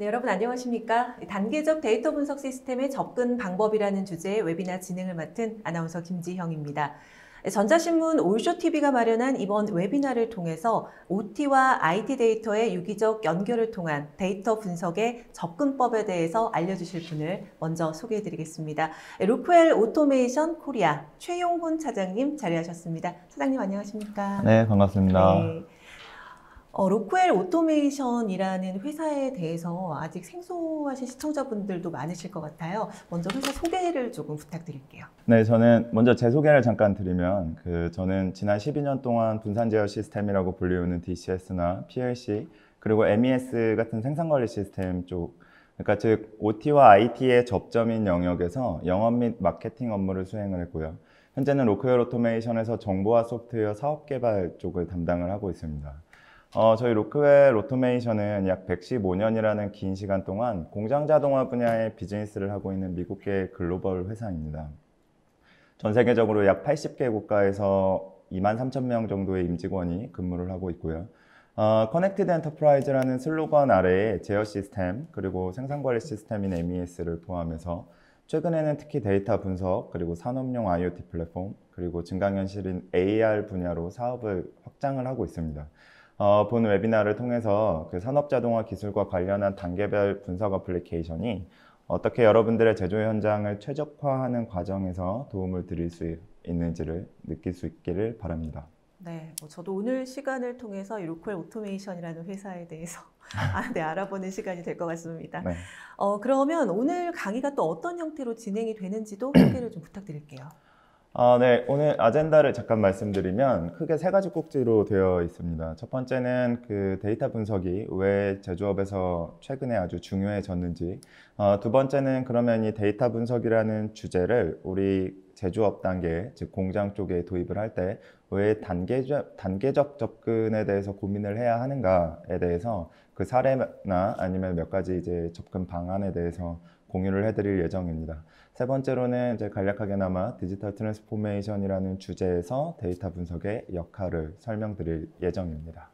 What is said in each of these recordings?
네, 여러분 안녕하십니까? 단계적 데이터 분석 시스템의 접근 방법이라는 주제의 웨비나 진행을 맡은 아나운서 김지형입니다. 전자신문 올쇼TV가 마련한 이번 웨비나를 통해서 OT와 IT 데이터의 유기적 연결을 통한 데이터 분석의 접근법에 대해서 알려주실 분을 먼저 소개해드리겠습니다. 루프엘 오토메이션 코리아 최용훈 차장님 자리하셨습니다. 차장님 안녕하십니까? 네, 반갑습니다. 네. 어, 로크웰 오토메이션이라는 회사에 대해서 아직 생소하신 시청자분들도 많으실 것 같아요. 먼저 회사 소개를 조금 부탁드릴게요. 네, 저는 먼저 제 소개를 잠깐 드리면 그 저는 지난 12년 동안 분산 제어 시스템이라고 불리우는 DCS나 PLC 그리고 MES 같은 생산 관리 시스템 쪽 그러니까 즉 OT와 IT의 접점인 영역에서 영업 및 마케팅 업무를 수행을 했고요. 현재는 로크웰 오토메이션에서 정보화 소프트웨어 사업 개발 쪽을 담당을 하고 있습니다. 어, 저희 로크웰 오토메이션은 약 115년이라는 긴 시간 동안 공장 자동화 분야의 비즈니스를 하고 있는 미국계 글로벌 회사입니다. 전 세계적으로 약 80개 국가에서 2만 3천 명 정도의 임직원이 근무를 하고 있고요. 어, 커넥티드 엔터프라이즈라는 슬로건 아래에 제어 시스템 그리고 생산관리 시스템인 MES를 포함해서 최근에는 특히 데이터 분석 그리고 산업용 IoT 플랫폼 그리고 증강현실인 AR 분야로 사업을 확장을 하고 있습니다. 어, 본 웨비나를 통해서 그 산업 자동화 기술과 관련한 단계별 분석 어플리케이션이 어떻게 여러분들의 제조 현장을 최적화하는 과정에서 도움을 드릴 수 있는지를 느낄 수 있기를 바랍니다. 네, 뭐 저도 오늘 시간을 통해서 로컬 오토메이션이라는 회사에 대해서 아, 네, 알아보는 시간이 될 것 같습니다. 네. 어, 그러면 오늘 강의가 또 어떤 형태로 진행이 되는지도 소개를 좀 부탁드릴게요. 아, 네. 오늘 아젠다를 잠깐 말씀드리면 크게 세 가지 꼭지로 되어 있습니다. 첫 번째는 그 데이터 분석이 왜 제조업에서 최근에 아주 중요해졌는지, 어, 두 번째는 그러면 이 데이터 분석이라는 주제를 우리 제조업 단계, 즉 공장 쪽에 도입을 할 때 왜 단계적, 단계적 접근에 대해서 고민을 해야 하는가에 대해서 그 사례나 아니면 몇 가지 이제 접근 방안에 대해서 공유를 해드릴 예정입니다. 세 번째로는 이제 간략하게나마 디지털 트랜스포메이션이라는 주제에서 데이터 분석의 역할을 설명드릴 예정입니다.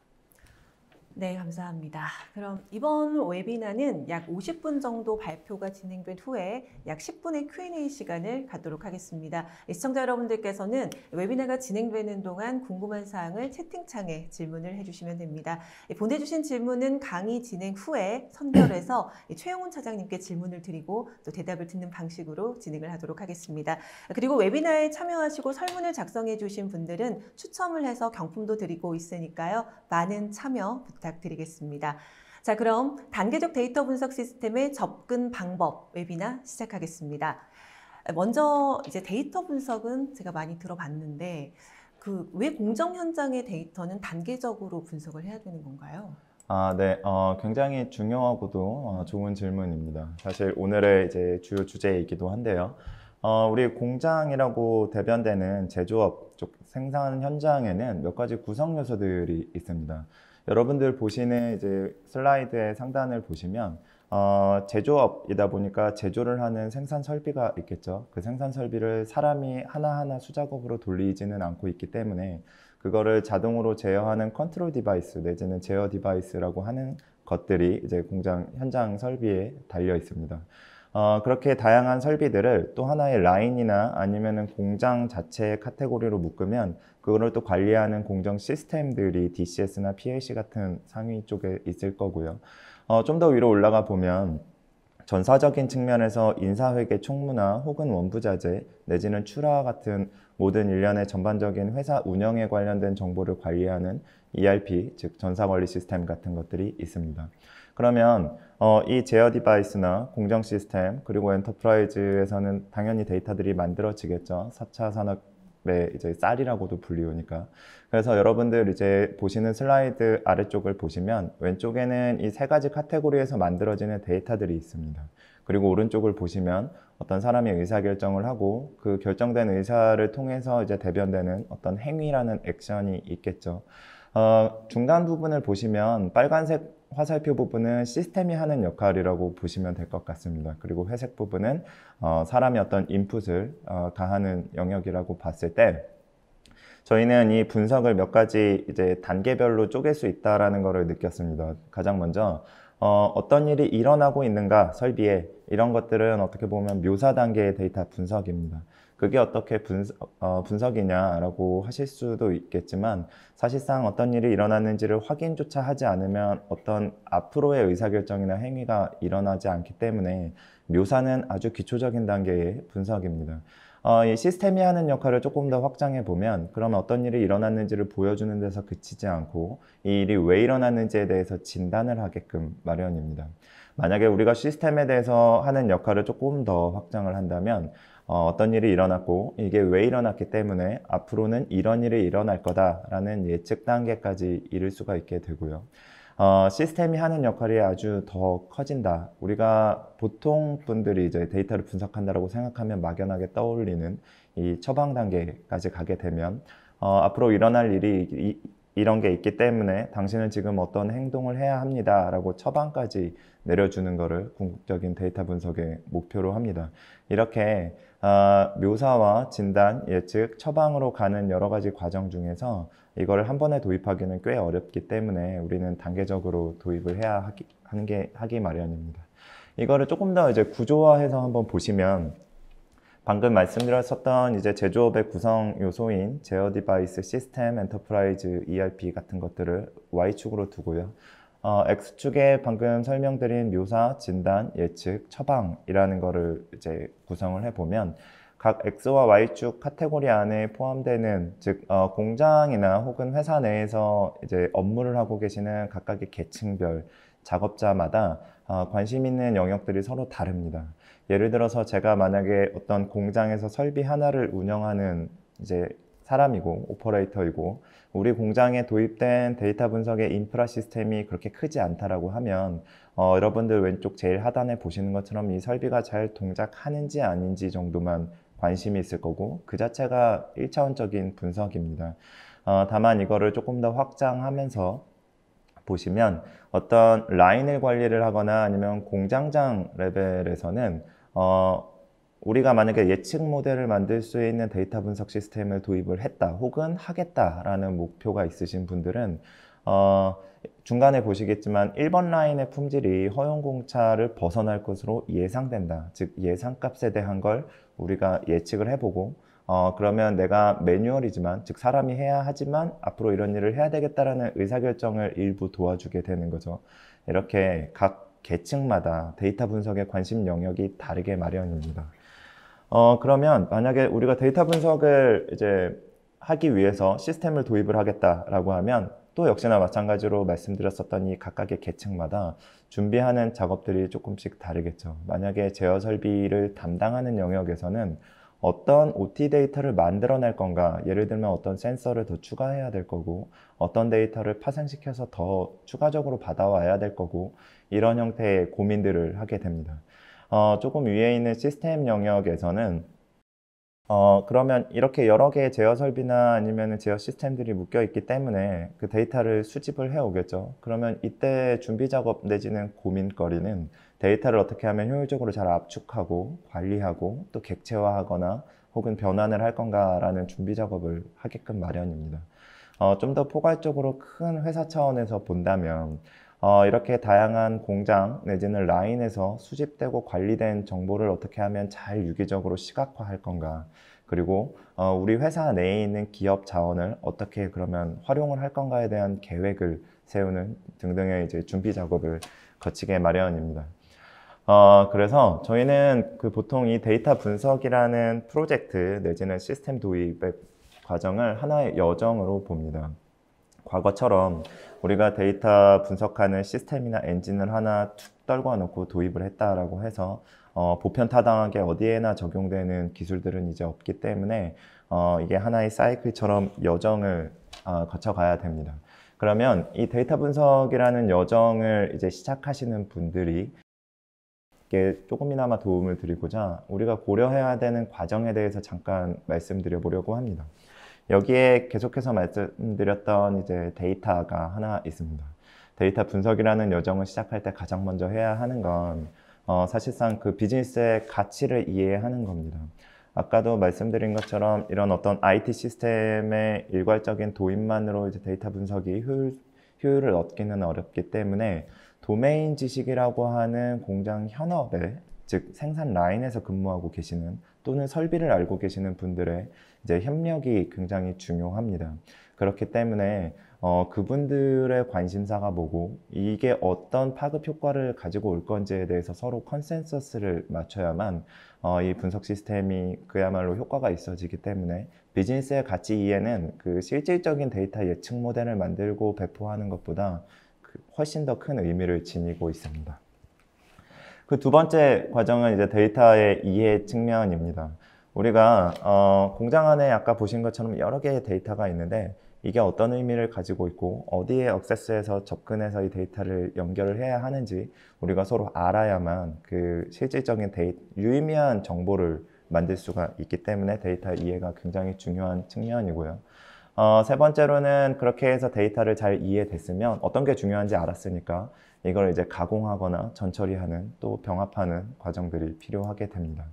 네, 감사합니다. 그럼 이번 웨비나는 약 50분 정도 발표가 진행된 후에 약 10분의 Q&A 시간을 갖도록 하겠습니다. 시청자 여러분들께서는 웨비나가 진행되는 동안 궁금한 사항을 채팅창에 질문을 해주시면 됩니다. 보내주신 질문은 강의 진행 후에 선별해서 최영훈 차장님께 질문을 드리고 또 대답을 듣는 방식으로 진행을 하도록 하겠습니다. 그리고 웨비나에 참여하시고 설문을 작성해 주신 분들은 추첨을 해서 경품도 드리고 있으니까요. 많은 참여 부탁드립니다. 부탁드리겠습니다. 자, 그럼 단계적 데이터 분석 시스템의 접근 방법 웹이나 시작하겠습니다. 먼저 이제 데이터 분석은 제가 많이 들어봤는데 그 왜 공정 현장의 데이터는 단계적으로 분석을 해야 되는 건가요? 아, 네. 어, 굉장히 중요하고도 어, 좋은 질문입니다. 사실 오늘의 이제 주요 주제이기도 한데요. 어, 우리 공장이라고 대변되는 제조업 쪽 생산 현장에는 몇 가지 구성 요소들이 있습니다. 여러분들 보시는 이제 슬라이드의 상단을 보시면 어, 제조업이다 보니까 제조를 하는 생산 설비가 있겠죠. 그 생산 설비를 사람이 하나하나 수작업으로 돌리지는 않고 있기 때문에 그거를 자동으로 제어하는 컨트롤 디바이스 내지는 제어 디바이스라고 하는 것들이 이제 공장 현장 설비에 달려 있습니다. 어, 그렇게 다양한 설비들을 또 하나의 라인이나 아니면은 공장 자체의 카테고리로 묶으면 그거를 또 관리하는 공정 시스템들이 DCS나 PLC 같은 상위 쪽에 있을 거고요. 어, 좀 더 위로 올라가 보면 전사적인 측면에서 인사회계 총무나 혹은 원부자재 내지는 출하 같은 모든 일련의 전반적인 회사 운영에 관련된 정보를 관리하는 ERP 즉 전사관리 시스템 같은 것들이 있습니다. 그러면 어, 이 제어 디바이스나 공정 시스템 그리고 엔터프라이즈에서는 당연히 데이터들이 만들어지겠죠. 4차 산업 의 이제 쌀이라고도 불리우니까. 그래서 여러분들 이제 보시는 슬라이드 아래쪽을 보시면 왼쪽에는 이 세 가지 카테고리에서 만들어지는 데이터들이 있습니다. 그리고 오른쪽을 보시면 어떤 사람이 의사결정을 하고 그 결정된 의사를 통해서 이제 대변되는 어떤 행위라는 액션이 있겠죠. 어, 중간 부분을 보시면 빨간색 화살표 부분은 시스템이 하는 역할이라고 보시면 될 것 같습니다. 그리고 회색 부분은 어, 사람이 어떤 인풋을 어, 다하는 영역이라고 봤을 때 저희는 이 분석을 몇 가지 이제 단계별로 쪼갤 수 있다라는 것을 느꼈습니다. 가장 먼저 어, 어떤 일이 일어나고 있는가 설비에 이런 것들은 어떻게 보면 묘사 단계의 데이터 분석입니다. 그게 어떻게 분석, 어, 분석이냐라고 하실 수도 있겠지만 사실상 어떤 일이 일어났는지를 확인조차 하지 않으면 어떤 앞으로의 의사결정이나 행위가 일어나지 않기 때문에 묘사는 아주 기초적인 단계의 분석입니다. 어, 이 시스템이 하는 역할을 조금 더 확장해 보면 그러면 어떤 일이 일어났는지를 보여주는 데서 그치지 않고 이 일이 왜 일어났는지에 대해서 진단을 하게끔 마련입니다. 만약에 우리가 시스템에 대해서 하는 역할을 조금 더 확장을 한다면 어, 떤 일이 일어났고 이게 왜 일어났기 때문에 앞으로는 이런 일이 일어날 거다라는 예측 단계까지 이룰 수가 있게 되고요. 어, 시스템이 하는 역할이 아주 더 커진다. 우리가 보통 분들이 이제 데이터를 분석한다라고 생각하면 막연하게 떠올리는 이 처방 단계까지 가게 되면 어, 앞으로 일어날 일 이, 이런 게 있기 때문에 당신은 지금 어떤 행동을 해야 합니다 라고 처방까지 내려주는 것을 궁극적인 데이터 분석의 목표로 합니다. 이렇게 어, 묘사와 진단, 예측, 처방으로 가는 여러 가지 과정 중에서 이걸 한 번에 도입하기는 꽤 어렵기 때문에 우리는 단계적으로 도입을 해야 하기, 한 게, 하기 마련입니다. 이거를 조금 더 이제 구조화해서 한번 보시면 방금 말씀드렸었던 이제 제조업의 구성 요소인 제어 디바이스 시스템 엔터프라이즈 ERP 같은 것들을 Y축으로 두고요. 어, X축에 방금 설명드린 묘사, 진단, 예측, 처방이라는 거를 이제 구성을 해보면 각 X와 Y축 카테고리 안에 포함되는 즉 어, 공장이나 혹은 회사 내에서 이제 업무를 하고 계시는 각각의 계층별 작업자마다 어, 관심 있는 영역들이 서로 다릅니다. 예를 들어서 제가 만약에 어떤 공장에서 설비 하나를 운영하는 이제 사람이고 오퍼레이터이고 우리 공장에 도입된 데이터 분석의 인프라 시스템이 그렇게 크지 않다라고 하면 어, 여러분들 왼쪽 제일 하단에 보시는 것처럼 이 설비가 잘 동작하는지 아닌지 정도만 관심이 있을 거고 그 자체가 1차원적인 분석입니다. 어, 다만 이거를 조금 더 확장하면서 보시면 어떤 라인을 관리를 하거나 아니면 공장장 레벨에서는 어, 우리가 만약에 예측 모델을 만들 수 있는 데이터 분석 시스템을 도입을 했다 혹은 하겠다라는 목표가 있으신 분들은 어, 중간에 보시겠지만 1번 라인의 품질이 허용공차를 벗어날 것으로 예상된다. 즉 예상값에 대한 걸 우리가 예측을 해보고 어, 그러면 내가 매뉴얼이지만 즉 사람이 해야 하지만 앞으로 이런 일을 해야 되겠다라는 의사결정을 일부 도와주게 되는 거죠. 이렇게 각 계층마다 데이터 분석의 관심 영역이 다르게 마련입니다. 어, 그러면 만약에 우리가 데이터 분석을 이제 하기 위해서 시스템을 도입을 하겠다라고 하면 또 역시나 마찬가지로 말씀드렸었던 이 각각의 계층마다 준비하는 작업들이 조금씩 다르겠죠. 만약에 제어 설비를 담당하는 영역에서는 어떤 OT 데이터를 만들어낼 건가 예를 들면 어떤 센서를 더 추가해야 될 거고 어떤 데이터를 파생시켜서 더 추가적으로 받아와야 될 거고 이런 형태의 고민들을 하게 됩니다 어, 조금 위에 있는 시스템 영역에서는 어, 그러면 이렇게 여러 개의 제어 설비나 아니면 제어 시스템들이 묶여 있기 때문에 그 데이터를 수집을 해 오겠죠 그러면 이때 준비 작업 내지는 고민거리는 데이터를 어떻게 하면 효율적으로 잘 압축하고 관리하고 또 객체화하거나 혹은 변환을 할 건가라는 준비 작업을 하게끔 마련입니다. 어, 좀 더 포괄적으로 큰 회사 차원에서 본다면 어, 이렇게 다양한 공장 내지는 라인에서 수집되고 관리된 정보를 어떻게 하면 잘 유기적으로 시각화할 건가 그리고 어, 우리 회사 내에 있는 기업 자원을 어떻게 그러면 활용을 할 건가에 대한 계획을 세우는 등등의 이제 준비 작업을 거치게 마련입니다. 어, 그래서 저희는 그 보통 이 데이터 분석이라는 프로젝트 내지는 시스템 도입의 과정을 하나의 여정으로 봅니다. 과거처럼 우리가 데이터 분석하는 시스템이나 엔진을 하나 툭 떨궈놓고 도입을 했다라고 해서 어, 보편타당하게 어디에나 적용되는 기술들은 이제 없기 때문에 어, 이게 하나의 사이클처럼 여정을 어, 거쳐가야 됩니다. 그러면 이 데이터 분석이라는 여정을 이제 시작하시는 분들이 게 조금이나마 도움을 드리고자 우리가 고려해야 되는 과정에 대해서 잠깐 말씀드려 보려고 합니다. 여기에 계속해서 말씀드렸던 이제 데이터가 하나 있습니다. 데이터 분석이라는 여정을 시작할 때 가장 먼저 해야 하는 건 어, 사실상 그 비즈니스의 가치를 이해하는 겁니다. 아까도 말씀드린 것처럼 이런 어떤 IT 시스템의 일괄적인 도입만으로 이제 데이터 분석이 효율, 효율을 얻기는 어렵기 때문에 도메인 지식이라고 하는 공장 현업에 즉 생산 라인에서 근무하고 계시는 또는 설비를 알고 계시는 분들의 이제 협력이 굉장히 중요합니다. 그렇기 때문에 어, 그분들의 관심사가 뭐고 이게 어떤 파급 효과를 가지고 올 건지에 대해서 서로 컨센서스를 맞춰야만 어, 이 분석 시스템이 그야말로 효과가 있어지기 때문에 비즈니스의 가치 이해는 그 실질적인 데이터 예측 모델을 만들고 배포하는 것보다 훨씬 더 큰 의미를 지니고 있습니다. 그 두 번째 과정은 이제 데이터의 이해 측면입니다. 우리가 어, 공장 안에 아까 보신 것처럼 여러 개의 데이터가 있는데 이게 어떤 의미를 가지고 있고 어디에 액세스해서 접근해서 이 데이터를 연결을 해야 하는지 우리가 서로 알아야만 그 실질적인 데이, 유의미한 정보를 만들 수가 있기 때문에 데이터 이해가 굉장히 중요한 측면이고요. 어, 세 번째로는 그렇게 해서 데이터를 잘 이해됐으면 어떤 게 중요한지 알았으니까 이걸 이제 가공하거나 전처리하는 또 병합하는 과정들이 필요하게 됩니다.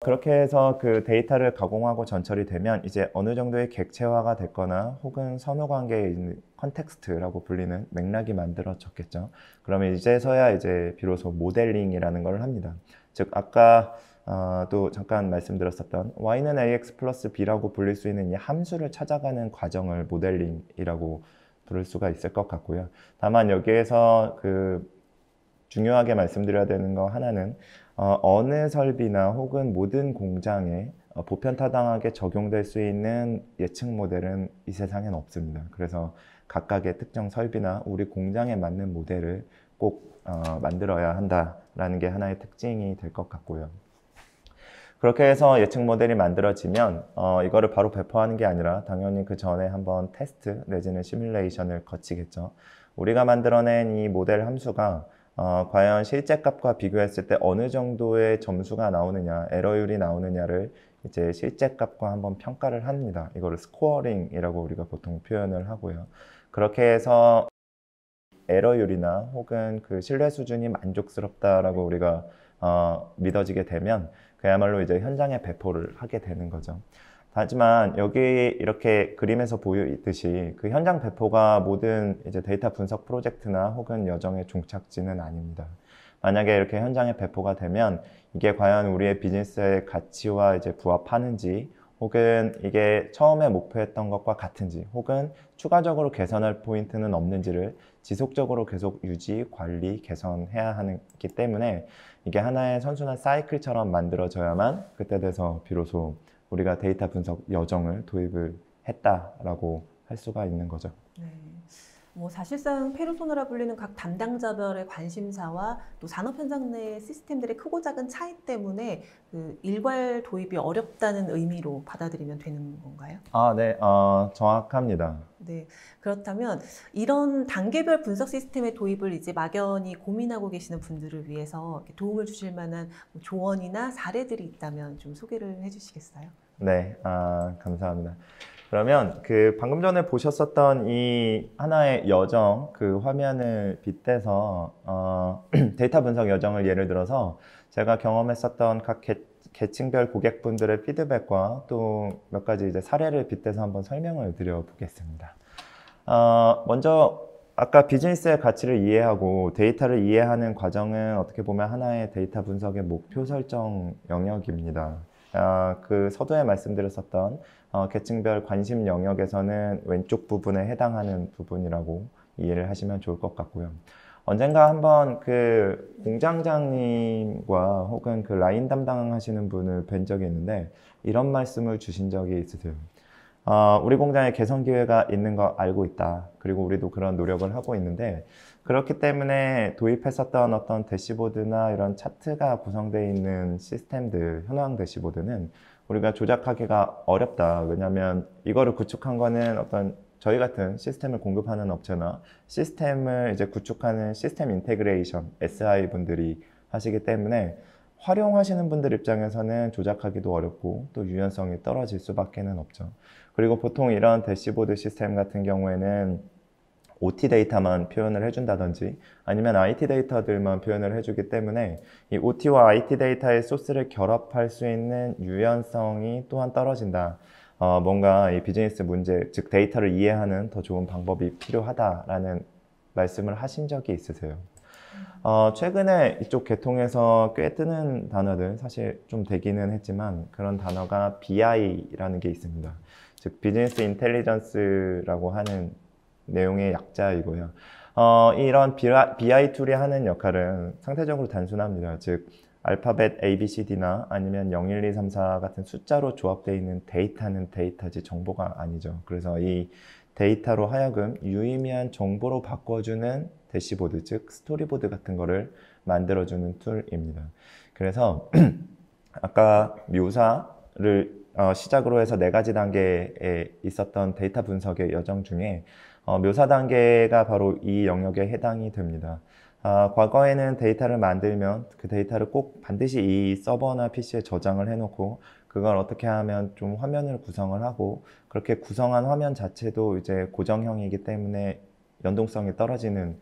그렇게 해서 그 데이터를 가공하고 전처리 되면 이제 어느 정도의 객체화가 됐거나 혹은 선호 관계의 컨텍스트라고 불리는 맥락이 만들어졌겠죠. 그러면 이제서야 이제 비로소 모델링이라는 걸 합니다. 즉 아까 어, 또 잠깐 말씀드렸었던 y는 ax 플러스 b라고 불릴 수 있는 이 함수를 찾아가는 과정을 모델링이라고 부를 수가 있을 것 같고요. 다만 여기에서 그 중요하게 말씀드려야 되는 거 하나는 어, 느 설비나 혹은 모든 공장에 어, 보편타당하게 적용될 수 있는 예측 모델은 이 세상엔 없습니다. 그래서 각각의 특정 설비나 우리 공장에 맞는 모델을 꼭 어, 만들어야 한다라는 게 하나의 특징이 될 것 같고요. 그렇게 해서 예측 모델이 만들어지면 어, 이거를 바로 배포하는 게 아니라 당연히 그 전에 한번 테스트 내지는 시뮬레이션을 거치겠죠. 우리가 만들어낸 이 모델 함수가 어, 과연 실제 값과 비교했을 때 어느 정도의 점수가 나오느냐, 에러율이 나오느냐를 이제 실제 값과 한번 평가를 합니다. 이거를 스코어링이라고 우리가 보통 표현을 하고요. 그렇게 해서 에러율이나 혹은 그 신뢰 수준이 만족스럽다라고 우리가 어, 믿어지게 되면 그야말로 이제 현장에 배포를 하게 되는 거죠. 하지만 여기 이렇게 그림에서 보이듯이 그 현장 배포가 모든 이제 데이터 분석 프로젝트나 혹은 여정의 종착지는 아닙니다. 만약에 이렇게 현장에 배포가 되면 이게 과연 우리의 비즈니스의 가치와 이제 부합하는지 혹은 이게 처음에 목표했던 것과 같은지 혹은 추가적으로 개선할 포인트는 없는지를 지속적으로 계속 유지, 관리, 개선해야 하기 때문에 이게 하나의 선순환 사이클처럼 만들어져야만 그때 돼서 비로소 우리가 데이터 분석 여정을 도입을 했다라고 할 수가 있는 거죠. 네. 뭐 사실상 페르소나라 불리는 각 담당자별의 관심사와 또 산업 현장 내 시스템들의 크고 작은 차이 때문에 그 일괄 도입이 어렵다는 의미로 받아들이면 되는 건가요? 아, 네, 어, 정확합니다. 네. 그렇다면 이런 단계별 분석 시스템의 도입을 이제 막연히 고민하고 계시는 분들을 위해서 도움을 주실 만한 뭐 조언이나 사례들이 있다면 좀 소개를 해 주시겠어요? 네. 아, 감사합니다. 그러면 그 방금 전에 보셨었던 이 하나의 여정 그 화면을 빗대서 어, 데이터 분석 여정을 예를 들어서 제가 경험했었던 각 계층별 고객분들의 피드백과 또 몇 가지 이제 사례를 빗대서 한번 설명을 드려보겠습니다. 어, 먼저 아까 비즈니스의 가치를 이해하고 데이터를 이해하는 과정은 어떻게 보면 하나의 데이터 분석의 목표 설정 영역입니다. 어, 그 서두에 말씀드렸었던 어, 계층별 관심 영역에서는 왼쪽 부분에 해당하는 부분이라고 이해를 하시면 좋을 것 같고요. 언젠가 한번 그 공장장님과 혹은 그 라인 담당하시는 분을 뵌 적이 있는데 이런 말씀을 주신 적이 있으세요. 어, 우리 공장에 개선 기회가 있는 거 알고 있다. 그리고 우리도 그런 노력을 하고 있는데 그렇기 때문에 도입했었던 어떤 대시보드나 이런 차트가 구성되어 있는 시스템들, 현황 대시보드는 우리가 조작하기가 어렵다. 왜냐하면 이거를 구축한 거는 어떤 저희 같은 시스템을 공급하는 업체나 시스템을 이제 구축하는 시스템 인테그레이션 SI 분들이 하시기 때문에 활용하시는 분들 입장에서는 조작하기도 어렵고 또 유연성이 떨어질 수밖에는 없죠. 그리고 보통 이런 대시보드 시스템 같은 경우에는 OT 데이터만 표현을 해준다든지 아니면 IT 데이터들만 표현을 해주기 때문에 이 OT와 IT 데이터의 소스를 결합할 수 있는 유연성이 또한 떨어진다. 어, 뭔가 이 비즈니스 문제, 즉 데이터를 이해하는 더 좋은 방법이 필요하다라는 말씀을 하신 적이 있으세요. 어, 최근에 이쪽 계통에서 꽤 뜨는 단어들, 사실 좀 되기는 했지만 그런 단어가 BI라는 게 있습니다. 즉 비즈니스 인텔리전스라고 하는 내용의 약자이고요. 어, 이런 BI 툴이 하는 역할은 상대적으로 단순합니다. 즉 알파벳 A, B, C, D나 아니면 0, 1, 2, 3, 4 같은 숫자로 조합되어 있는 데이터는 데이터지 정보가 아니죠. 그래서 이 데이터로 하여금 유의미한 정보로 바꿔주는 대시보드, 즉 스토리보드 같은 거를 만들어주는 툴입니다. 그래서 아까 묘사를 어, 시작으로 해서 네 가지 단계에 있었던 데이터 분석의 여정 중에 어, 묘사 단계가 바로 이 영역에 해당이 됩니다. 아, 과거에는 데이터를 만들면 그 데이터를 꼭 반드시 이 서버나 PC에 저장을 해놓고 그걸 어떻게 하면 좀 화면을 구성을 하고 그렇게 구성한 화면 자체도 이제 고정형이기 때문에 연동성이 떨어지는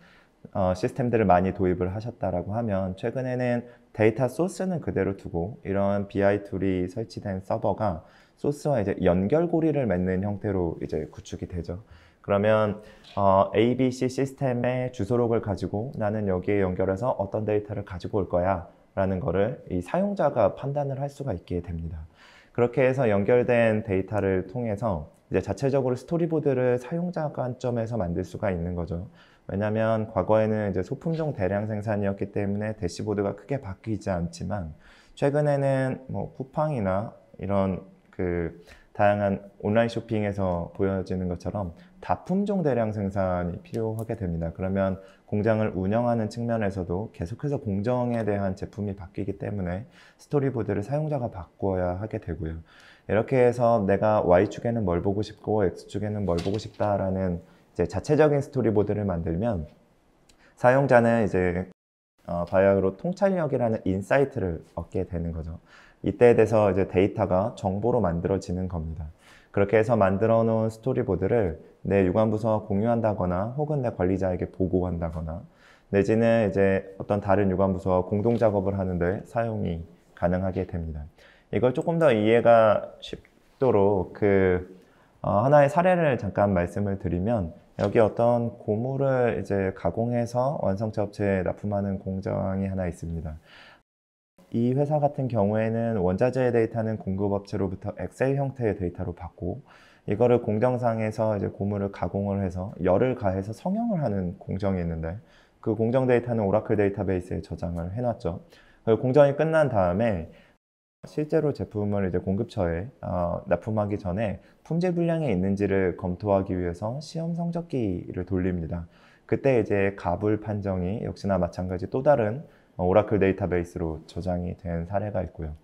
어, 시스템들을 많이 도입을 하셨다라고 하면 최근에는 데이터 소스는 그대로 두고 이런 BI 툴이 설치된 서버가 소스와 이제 연결고리를 맺는 형태로 이제 구축이 되죠. 그러면 어, ABC 시스템의 주소록을 가지고 나는 여기에 연결해서 어떤 데이터를 가지고 올 거야 라는 거를 이 사용자가 판단을 할 수가 있게 됩니다. 그렇게 해서 연결된 데이터를 통해서 이제 자체적으로 스토리보드를 사용자 관점에서 만들 수가 있는 거죠. 왜냐하면 과거에는 이제 소품종 대량 생산이었기 때문에 대시보드가 크게 바뀌지 않지만 최근에는 뭐 쿠팡이나 이런 그 다양한 온라인 쇼핑에서 보여지는 것처럼 다품종 대량 생산이 필요하게 됩니다. 그러면 공장을 운영하는 측면에서도 계속해서 공정에 대한 제품이 바뀌기 때문에 스토리보드를 사용자가 바꿔야 하게 되고요. 이렇게 해서 내가 Y축에는 뭘 보고 싶고 X축에는 뭘 보고 싶다라는 이제 자체적인 스토리보드를 만들면 사용자는 이제 어, 바이흐로 통찰력이라는 인사이트를 얻게 되는 거죠. 이때에 대해서 이제 데이터가 정보로 만들어지는 겁니다. 그렇게 해서 만들어 놓은 스토리보드를 내 유관부서와 공유한다거나 혹은 내 관리자에게 보고한다거나 내지는 이제 어떤 다른 유관부서와 공동 작업을 하는데 사용이 가능하게 됩니다. 이걸 조금 더 이해가 쉽도록 그 어, 하나의 사례를 잠깐 말씀을 드리면 여기 어떤 고무를 이제 가공해서 완성차 업체에 납품하는 공장이 하나 있습니다. 이 회사 같은 경우에는 원자재의 데이터는 공급업체로부터 엑셀 형태의 데이터로 받고 이거를 공정상에서 이제 고무를 가공을 해서 열을 가해서 성형을 하는 공정이 있는데 그 공정 데이터는 오라클 데이터베이스에 저장을 해놨죠. 그 공정이 끝난 다음에 실제로 제품을 이제 공급처에 어, 납품하기 전에 품질 불량이 있는지를 검토하기 위해서 시험 성적기를 돌립니다. 그때 이제 가불 판정이 역시나 마찬가지 또 다른 어, 오라클 데이터베이스로 저장이 된 사례가 있고요.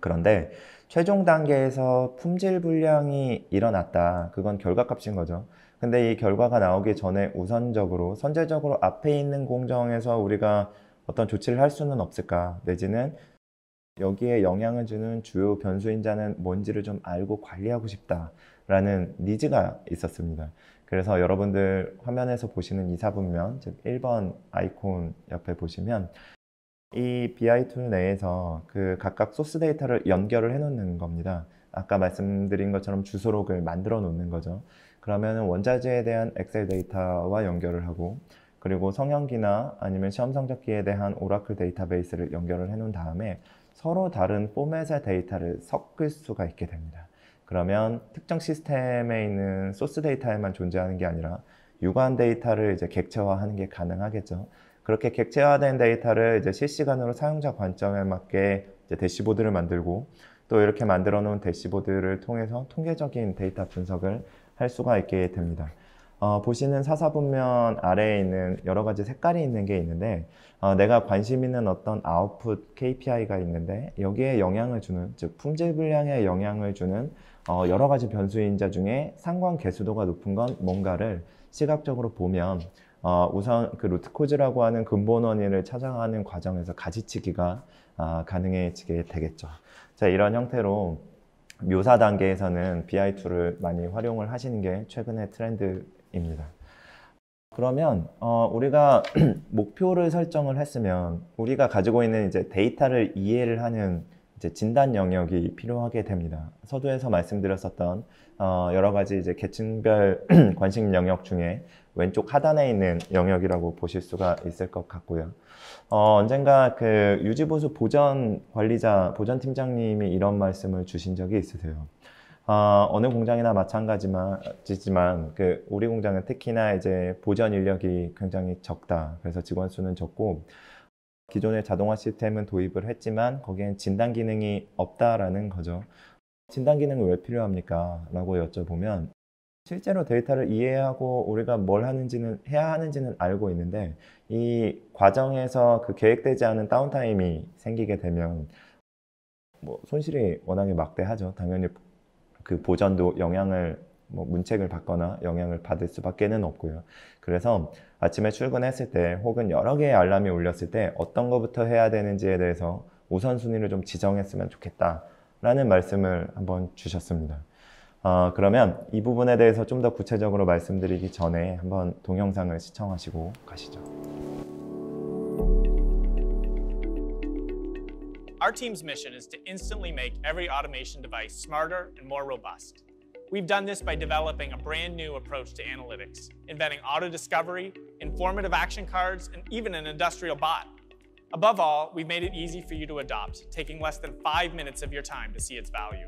그런데 최종 단계에서 품질 불량이 일어났다. 그건 결과값인 거죠. 근데 이 결과가 나오기 전에 우선적으로 선제적으로 앞에 있는 공정에서 우리가 어떤 조치를 할 수는 없을까? 내지는 여기에 영향을 주는 주요 변수인자는 뭔지를 좀 알고 관리하고 싶다라는 니즈가 있었습니다. 그래서 여러분들 화면에서 보시는 이사분면, 즉 1번 아이콘 옆에 보시면 이 BI 툴 내에서 그 각각 소스 데이터를 연결을 해 놓는 겁니다. 아까 말씀드린 것처럼 주소록을 만들어 놓는 거죠. 그러면 원자재에 대한 엑셀 데이터와 연결을 하고 그리고 성형기나 아니면 시험 성적기에 대한 오라클 데이터베이스를 연결을 해 놓은 다음에 서로 다른 포맷의 데이터를 섞을 수가 있게 됩니다. 그러면 특정 시스템에 있는 소스 데이터에만 존재하는 게 아니라 유관 데이터를 이제 객체화하는 게 가능하겠죠. 그렇게 객체화된 데이터를 이제 실시간으로 사용자 관점에 맞게 대시보드를 만들고 또 이렇게 만들어 놓은 대시보드를 통해서 통계적인 데이터 분석을 할 수가 있게 됩니다. 어, 보시는 사사분면 아래에 있는 여러 가지 색깔이 있는 게 있는데 어, 내가 관심 있는 어떤 아웃풋 KPI가 있는데 여기에 영향을 주는 즉 품질 분량에 영향을 주는 어, 여러 가지 변수인자 중에 상관 개수도가 높은 건 뭔가를 시각적으로 보면 어, 우선 그 루트 코즈라고 하는 근본 원인을 찾아가는 과정에서 가지치기가 아, 가능해지게 되겠죠. 자, 이런 형태로 묘사 단계에서는 BI2를 많이 활용을 하시는 게 최근의 트렌드입니다. 그러면 어, 우리가 목표를 설정을 했으면 우리가 가지고 있는 이제 데이터를 이해를 하는 이제 진단 영역이 필요하게 됩니다. 서두에서 말씀드렸었던 어, 여러 가지 이제 계층별 관심 영역 중에 왼쪽 하단에 있는 영역이라고 보실 수가 있을 것 같고요. 어, 언젠가 그 유지보수 보전 관리자, 보전 팀장님이 이런 말씀을 주신 적이 있으세요. 어, 어느 공장이나 마찬가지지만 그 우리 공장은 특히나 이제 보전 인력이 굉장히 적다. 그래서 직원 수는 적고 기존의 자동화 시스템은 도입을 했지만 거기엔 진단 기능이 없다라는 거죠. 진단 기능은 왜 필요합니까? 라고 여쭤보면 실제로 데이터를 이해하고 우리가 뭘 하는지는 해야 하는지는 알고 있는데 이 과정에서 그 계획되지 않은 다운타임이 생기게 되면 뭐 손실이 워낙에 막대하죠. 당연히 그 보전도 영향을 뭐 문책을 받거나 영향을 받을 수밖에는 없고요. 그래서 아침에 출근했을 때 혹은 여러 개의 알람이 울렸을 때 어떤 것부터 해야 되는지에 대해서 우선순위를 좀 지정했으면 좋겠다라는 말씀을 한번 주셨습니다. 어, 그러면 이 부분에 대해서 좀 더 구체적으로 말씀드리기 전에 한번 동영상을 시청하시고 가시죠. Our team's mission is to instantly make every automation device smarter and more robust. We've done this by developing a brand new approach to analytics, inventing auto discovery, informative action cards, and even an industrial bot. Above all, we've made it easy for you to adopt, taking less than five minutes of your time to see its value.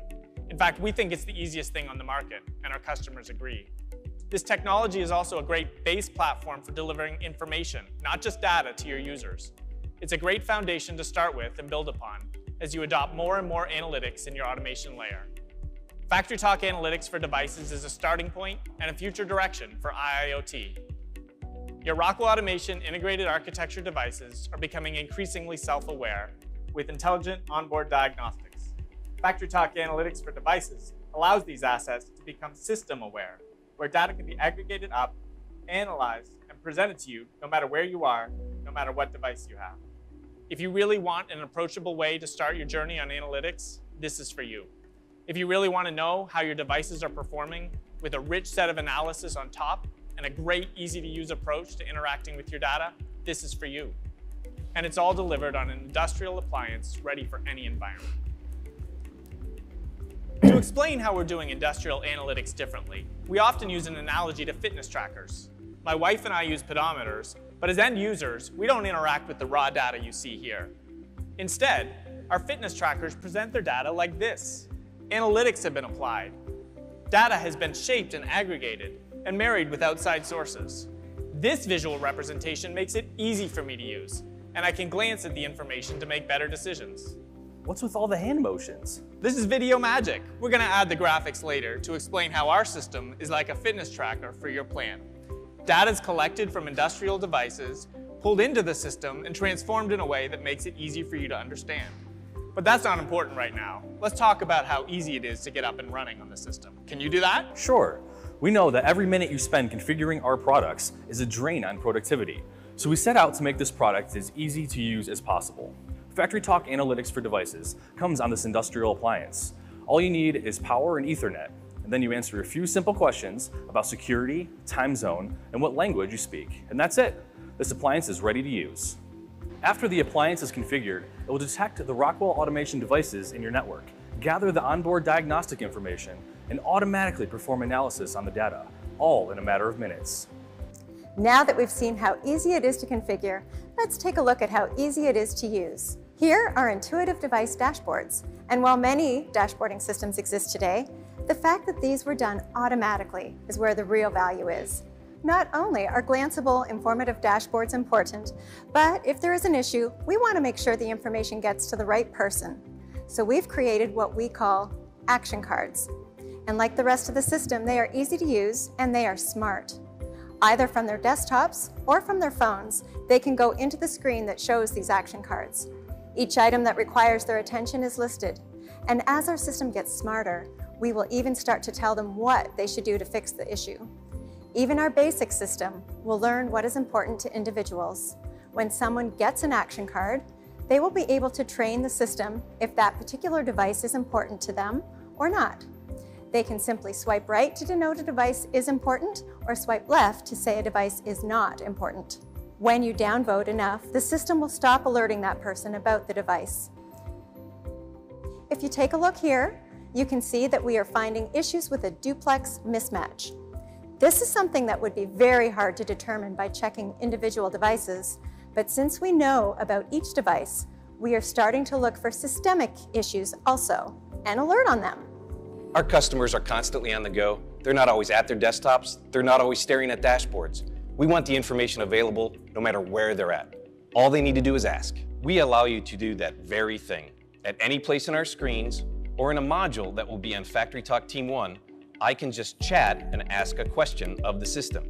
In fact, we think it's the easiest thing on the market, and our customers agree. This technology is also a great base platform for delivering information, not just data, to your users. It's a great foundation to start with and build upon as you adopt more and more analytics in your automation layer. Factory Talk Analytics for devices is a starting point and a future direction for IIoT. Your Rockwell Automation integrated architecture devices are becoming increasingly self-aware with intelligent onboard diagnostics. Factory Talk Analytics for devices allows these assets to become system-aware, where data can be aggregated up, analyzed, and presented to you no matter where you are, no matter what device you have. If you really want an approachable way to start your journey on analytics, this is for you. If you really want to know how your devices are performing with a rich set of analysis on top and a great easy to use approach to interacting with your data, this is for you. And it's all delivered on an industrial appliance ready for any environment. to explain how we're doing industrial analytics differently, we often use an analogy to fitness trackers. My wife and I use pedometers, but as end users, we don't interact with the raw data you see here. Instead, our fitness trackers present their data like this. Analytics have been applied. Data has been shaped and aggregated and married with outside sources. This visual representation makes it easy for me to use, and I can glance at the information to make better decisions. What's with all the hand motions? This is video magic. We're gonna add the graphics later to explain how our system is like a fitness tracker for your plan. Data is collected from industrial devices, pulled into the system, and transformed in a way that makes it easy for you to understand. But that's not important right now. Let's talk about how easy it is to get up and running on the system. Can you do that? Sure. We know that every minute you spend configuring our products is a drain on productivity. So we set out to make this product as easy to use as possible. Factory Talk Analytics for Devices comes on this industrial appliance. All you need is power and ethernet, and then you answer a few simple questions about security, time zone, and what language you speak. And that's it. This appliance is ready to use. After the appliance is configured, it will detect the Rockwell automation devices in your network, gather the onboard diagnostic information, and automatically perform analysis on the data, all in a matter of minutes. Now that we've seen how easy it is to configure, let's take a look at how easy it is to use. Here are intuitive device dashboards. And while many dashboarding systems exist today, the fact that these were done automatically is where the real value is. Not only are glanceable, informative dashboards important, but if there is an issue, we want to make sure the information gets to the right person. So we've created what we call action cards. And like the rest of the system, they are easy to use and they are smart. Either from their desktops or from their phones, they can go into the screen that shows these action cards. Each item that requires their attention is listed. And as our system gets smarter, we will even start to tell them what they should do to fix the issue. Even our basic system will learn what is important to individuals. When someone gets an action card, they will be able to train the system if that particular device is important to them or not. They can simply swipe right to denote a device is important or swipe left to say a device is not important. When you downvote enough, the system will stop alerting that person about the device. If you take a look here, you can see that we are finding issues with a duplex mismatch. This is something that would be very hard to determine by checking individual devices, but since we know about each device, we are starting to look for systemic issues also and alert on them. Our customers are constantly on the go. They're not always at their desktops. They're not always staring at dashboards. We want the information available no matter where they're at. All they need to do is ask. We allow you to do that very thing at any place in our screens or in a module that will be on Factory Talk Team 1 I can just chat and ask a question of the system.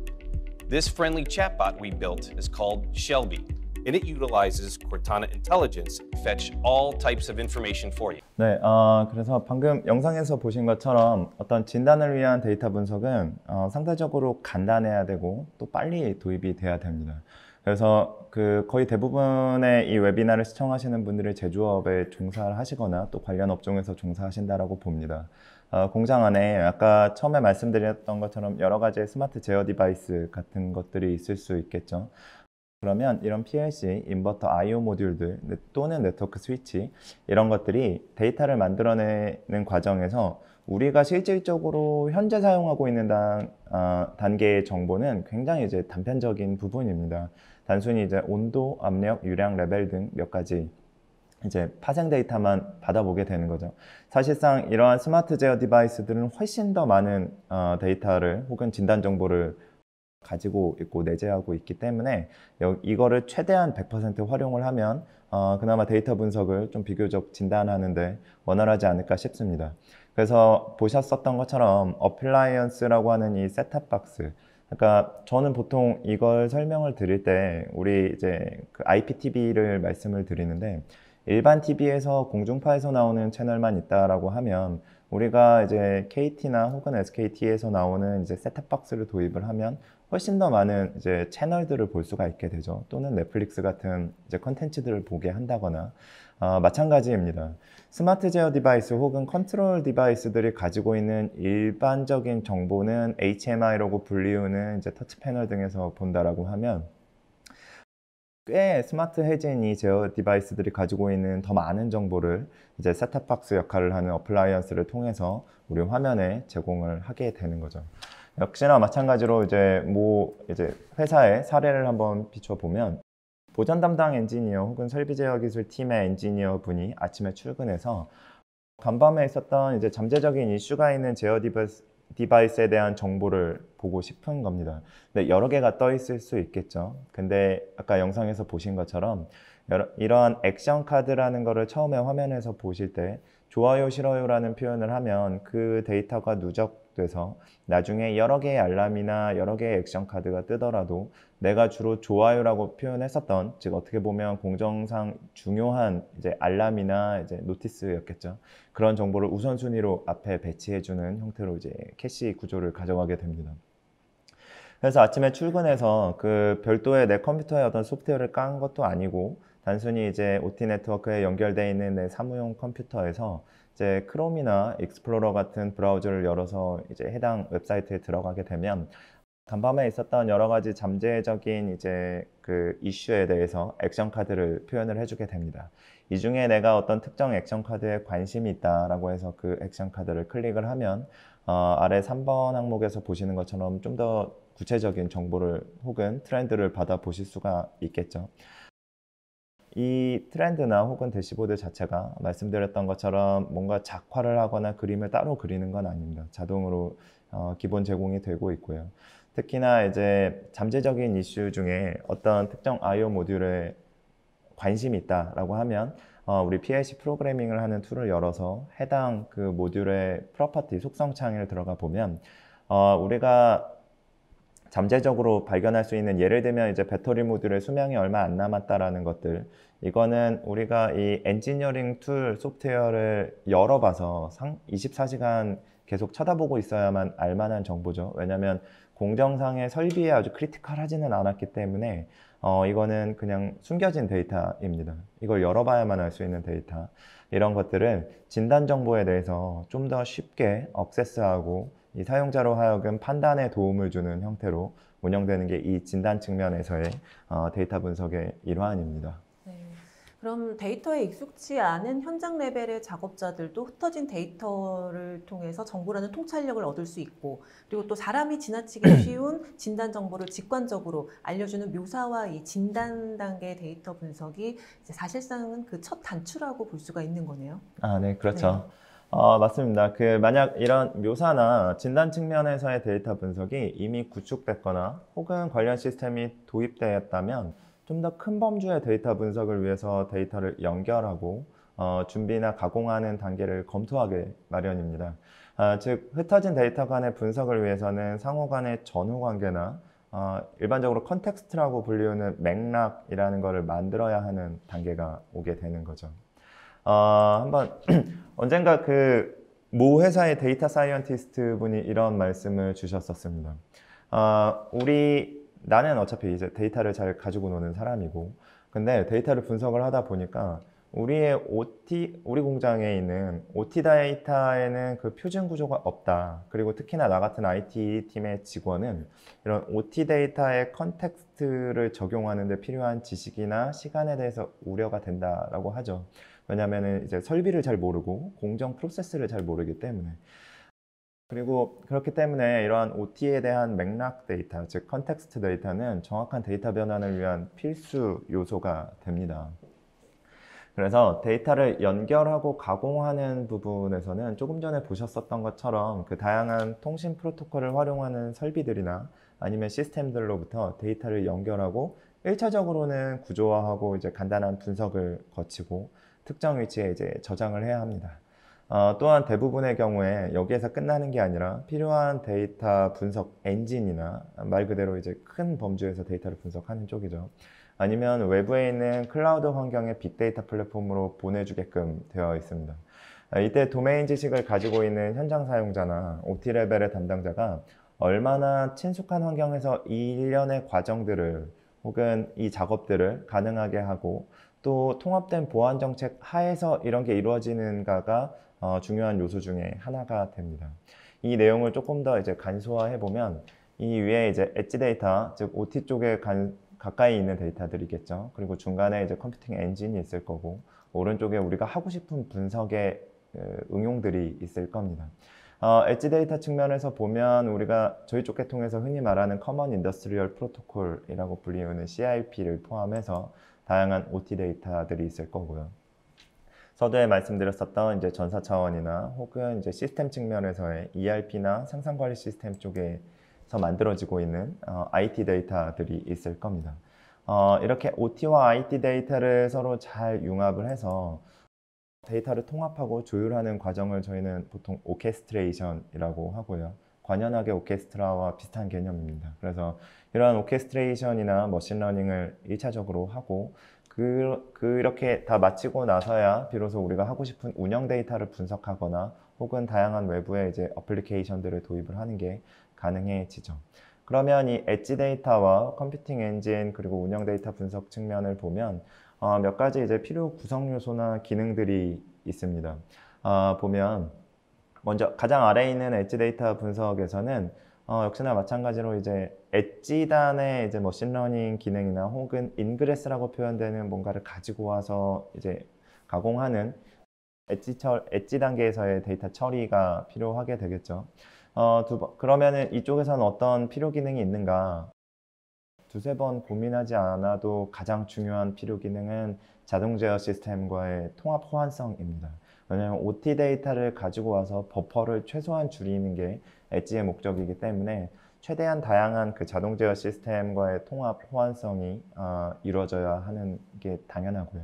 This friendly chatbot we built is called Shelby, and it utilizes Cortana Intelligence to fetch all types of information for you. 네, 어, 그래서 방금 영상에서 보신 것처럼 어떤 진단을 위한 데이터 분석은 어, 상대적으로 간단해야 되고 또 빨리 도입이 돼야 됩니다. 그래서 그 거의 대부분의 이 웨비나를 시청하시는 분들이 제조업에 종사를 하시거나 또 관련 업종에서 종사하신다라고 봅니다. 어, 공장 안에 아까 처음에 말씀드렸던 것처럼 여러 가지 스마트 제어 디바이스 같은 것들이 있을 수 있겠죠. 그러면 이런 PLC, 인버터, IO 모듈들 네, 또는 네트워크 스위치 이런 것들이 데이터를 만들어내는 과정에서 우리가 실질적으로 현재 사용하고 있는 단, 어, 단계의 정보는 굉장히 이제 단편적인 부분입니다. 단순히 이제 온도, 압력, 유량 레벨 등 몇 가지 이제 파생 데이터만 받아보게 되는 거죠. 사실상 이러한 스마트 제어 디바이스들은 훨씬 더 많은 어, 데이터를 혹은 진단 정보를 가지고 있고 내재하고 있기 때문에 이거를 최대한 100% 활용을 하면 어, 그나마 데이터 분석을 좀 비교적 진단하는데 원활하지 않을까 싶습니다. 그래서 보셨었던 것처럼 어플라이언스라고 하는 이 셋탑 박스 그러니까 저는 보통 이걸 설명을 드릴 때 우리 이제 그 IPTV를 말씀을 드리는데 일반 TV에서 공중파에서 나오는 채널만 있다라고 하면 우리가 이제 KT나 혹은 SKT에서 나오는 이제 셋탑박스를 도입을 하면 훨씬 더 많은 이제 채널들을 볼 수가 있게 되죠. 또는 넷플릭스 같은 이제 컨텐츠들을 보게 한다거나 어, 마찬가지입니다. 스마트 제어 디바이스 혹은 컨트롤 디바이스들이 가지고 있는 일반적인 정보는 HMI라고 불리우는 이제 터치 패널 등에서 본다라고 하면 꽤 스마트 해진이 제어 디바이스들이 가지고 있는 더 많은 정보를 이제 셋탑박스 역할을 하는 어플라이언스를 통해서 우리 화면에 제공을 하게 되는 거죠. 역시나 마찬가지로 이제 뭐 이제 회사의 사례를 한번 비춰보면 보전 담당 엔지니어 혹은 설비 제어 기술 팀의 엔지니어 분이 아침에 출근해서 간밤에 있었던 이제 잠재적인 이슈가 있는 제어 디바이스, 디바이스에 대한 정보를 보고 싶은 겁니다. 근데 여러 개가 떠 있을 수 있겠죠. 근데 아까 영상에서 보신 것처럼 여러, 이러한 액션 카드라는 것을 처음에 화면에서 보실 때 좋아요, 싫어요라는 표현을 하면 그 데이터가 누적돼서 나중에 여러 개의 알람이나 여러 개의 액션 카드가 뜨더라도 내가 주로 좋아요라고 표현했었던 즉 어떻게 보면 공정상 중요한 이제 알람이나 이제 노티스였겠죠 그런 정보를 우선순위로 앞에 배치해주는 형태로 이제 캐시 구조를 가져가게 됩니다. 그래서 아침에 출근해서 그 별도의 내 컴퓨터에 어떤 소프트웨어를 깐 것도 아니고 단순히 이제 OT 네트워크에 연결되어 있는 내 사무용 컴퓨터에서 이제 크롬이나 익스플로러 같은 브라우저를 열어서 이제 해당 웹사이트에 들어가게 되면 간밤에 있었던 여러 가지 잠재적인 이제 그 이슈에 대해서 액션 카드를 표현을 해주게 됩니다. 이 중에 내가 어떤 특정 액션 카드에 관심이 있다라고 해서 그 액션 카드를 클릭을 하면 어, 아래 3번 항목에서 보시는 것처럼 좀 더 구체적인 정보를 혹은 트렌드를 받아 보실 수가 있겠죠. 이 트렌드나 혹은 대시보드 자체가 말씀드렸던 것처럼 뭔가 작화를 하거나 그림을 따로 그리는 건 아닙니다. 자동으로 어, 기본 제공이 되고 있고요. 특히나 이제 잠재적인 이슈 중에 어떤 특정 IO 모듈에 관심이 있다라고 하면 어, 우리 PIC 프로그래밍을 하는 툴을 열어서 해당 그 모듈의 프로퍼티 속성 창에 들어가 보면 어, 우리가 잠재적으로 발견할 수 있는 예를 들면 이제 배터리 모듈의 수명이 얼마 안 남았다라는 것들 이거는 우리가 이 엔지니어링 툴 소프트웨어를 열어봐서 24시간 계속 쳐다보고 있어야만 알만한 정보죠 왜냐하면 공정상의 설비에 아주 크리티컬하지는 않았기 때문에 어, 이거는 그냥 숨겨진 데이터입니다. 이걸 열어봐야만 알 수 있는 데이터. 이런 것들은 진단 정보에 대해서 좀 더 쉽게 억세스하고 이 사용자로 하여금 판단에 도움을 주는 형태로 운영되는 게 이 진단 측면에서의 어, 데이터 분석의 일환입니다. 그럼 데이터에 익숙치 않은 현장 레벨의 작업자들도 흩어진 데이터를 통해서 정보라는 통찰력을 얻을 수 있고 그리고 또 사람이 지나치게 쉬운 진단 정보를 직관적으로 알려주는 묘사와 이 진단 단계 데이터 분석이 사실상은 그 첫 단추라고 볼 수가 있는 거네요. 아, 네, 그렇죠. 네. 어, 맞습니다. 그 만약 이런 묘사나 진단 측면에서의 데이터 분석이 이미 구축됐거나 혹은 관련 시스템이 도입되었다면 좀더큰 범주의 데이터 분석을 위해서 데이터를 연결하고 어, 준비나 가공하는 단계를 검토하게 마련입니다. 아, 즉 흩어진 데이터 간의 분석을 위해서는 상호 간의 전후 관계나 어, 일반적으로 컨텍스트라고 불리우는 맥락이라는 것을 만들어야 하는 단계가 오게 되는 거죠. 어, 한번 언젠가 그 모 회사의 데이터 사이언티스트 분이 이런 말씀을 주셨었습니다. 어, 우리 나는 어차피 이제 데이터를 잘 가지고 노는 사람이고 근데 데이터를 분석을 하다 보니까 우리의 OT 우리 공장에 있는 OT 데이터에는 그 표준 구조가 없다. 그리고 특히나 나 같은 IT 팀의 직원은 이런 OT 데이터의 컨텍스트를 적용하는데 필요한 지식이나 시간에 대해서 우려가 된다라고 하죠. 왜냐하면 이제 설비를 잘 모르고 공정 프로세스를 잘 모르기 때문에 그리고 그렇기 때문에 이러한 OT에 대한 맥락 데이터, 즉 컨텍스트 데이터는 정확한 데이터 변환을 위한 필수 요소가 됩니다. 그래서 데이터를 연결하고 가공하는 부분에서는 조금 전에 보셨었던 것처럼 그 다양한 통신 프로토콜을 활용하는 설비들이나 아니면 시스템들로부터 데이터를 연결하고 1차적으로는 구조화하고 이제 간단한 분석을 거치고 특정 위치에 이제 저장을 해야 합니다. 어, 또한 대부분의 경우에 여기에서 끝나는 게 아니라 필요한 데이터 분석 엔진이나 말 그대로 이제 큰 범주에서 데이터를 분석하는 쪽이죠. 아니면 외부에 있는 클라우드 환경의 빅데이터 플랫폼으로 보내주게끔 되어 있습니다. 아, 이때 도메인 지식을 가지고 있는 현장 사용자나 OT 레벨의 담당자가 얼마나 친숙한 환경에서 이 일련의 과정들을 혹은 이 작업들을 가능하게 하고 또 통합된 보안 정책 하에서 이런 게 이루어지는가가 어, 중요한 요소 중에 하나가 됩니다. 이 내용을 조금 더 이제 간소화해 보면 이 위에 이제 엣지 데이터, 즉 OT 쪽에 간, 가까이 있는 데이터들이겠죠. 그리고 중간에 이제 컴퓨팅 엔진이 있을 거고 오른쪽에 우리가 하고 싶은 분석의 응용들이 있을 겁니다. 어, 엣지 데이터 측면에서 보면 우리가 저희 쪽 계통에서 흔히 말하는 커먼 인더스트리얼 프로토콜이라고 불리우는 CIP를 포함해서 다양한 OT 데이터들이 있을 거고요. 서두에 말씀드렸었던 이제 전사 차원이나 혹은 이제 시스템 측면에서의 ERP나 생산 관리 시스템 쪽에서 만들어지고 있는 어, IT 데이터들이 있을 겁니다. 어, 이렇게 OT와 IT 데이터를 서로 잘 융합을 해서 데이터를 통합하고 조율하는 과정을 저희는 보통 오케스트레이션이라고 하고요. 관연하게 오케스트라와 비슷한 개념입니다. 그래서 이러한 오케스트레이션이나 머신러닝을 1차적으로 하고 그, 그렇게 다 마치고 나서야 비로소 우리가 하고 싶은 운영 데이터를 분석하거나 혹은 다양한 외부의 이제 어플리케이션들을 도입을 하는 게 가능해지죠. 그러면 이 엣지 데이터와 컴퓨팅 엔진 그리고 운영 데이터 분석 측면을 보면 어, 몇 가지 이제 필요 구성 요소나 기능들이 있습니다. 어, 보면 먼저 가장 아래에 있는 엣지 데이터 분석에서는 어, 역시나 마찬가지로 이제 엣지단의 이제 머신러닝 기능이나 혹은 인그레스라고 표현되는 뭔가를 가지고 와서 이제 가공하는 엣지 처, 엣지 단계에서의 데이터 처리가 필요하게 되겠죠. 어, 두, 그러면은 이쪽에서는 어떤 필요 기능이 있는가? 두세 번 고민하지 않아도 가장 중요한 필요 기능은 자동 제어 시스템과의 통합 호환성입니다. 왜냐하면 OT 데이터를 가지고 와서 버퍼를 최소한 줄이는 게 엣지의 목적이기 때문에 최대한 다양한 그 자동 제어 시스템과의 통합 호환성이 어, 이루어져야 하는 게 당연하고요.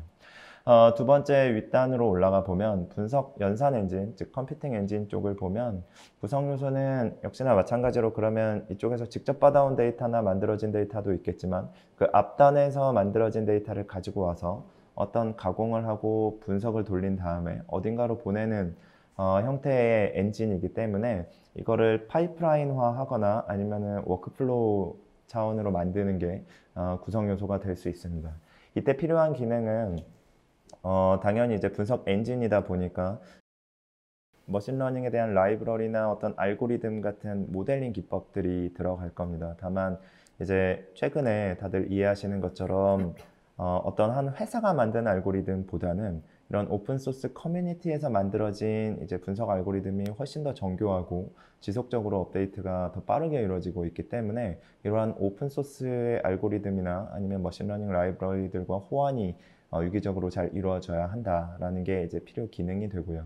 어, 두 번째 윗단으로 올라가 보면 분석 연산 엔진, 즉 컴퓨팅 엔진 쪽을 보면 구성 요소는 역시나 마찬가지로 그러면 이쪽에서 직접 받아온 데이터나 만들어진 데이터도 있겠지만 그 앞단에서 만들어진 데이터를 가지고 와서 어떤 가공을 하고 분석을 돌린 다음에 어딘가로 보내는 어, 형태의 엔진이기 때문에 이거를 파이프라인화 하거나 아니면은 워크플로우 차원으로 만드는 게 어, 구성 요소가 될 수 있습니다. 이때 필요한 기능은 어, 당연히 이제 분석 엔진이다 보니까 머신러닝에 대한 라이브러리나 어떤 알고리즘 같은 모델링 기법들이 들어갈 겁니다. 다만 이제 최근에 다들 이해하시는 것처럼 어, 어떤 한 회사가 만든 알고리즘보다는 이런 오픈소스 커뮤니티에서 만들어진 이제 분석 알고리즘이 훨씬 더 정교하고 지속적으로 업데이트가 더 빠르게 이루어지고 있기 때문에 이러한 오픈소스의 알고리즘이나 아니면 머신러닝 라이브러리들과 호환이 어, 유기적으로 잘 이루어져야 한다라는 게 이제 필요 기능이 되고요.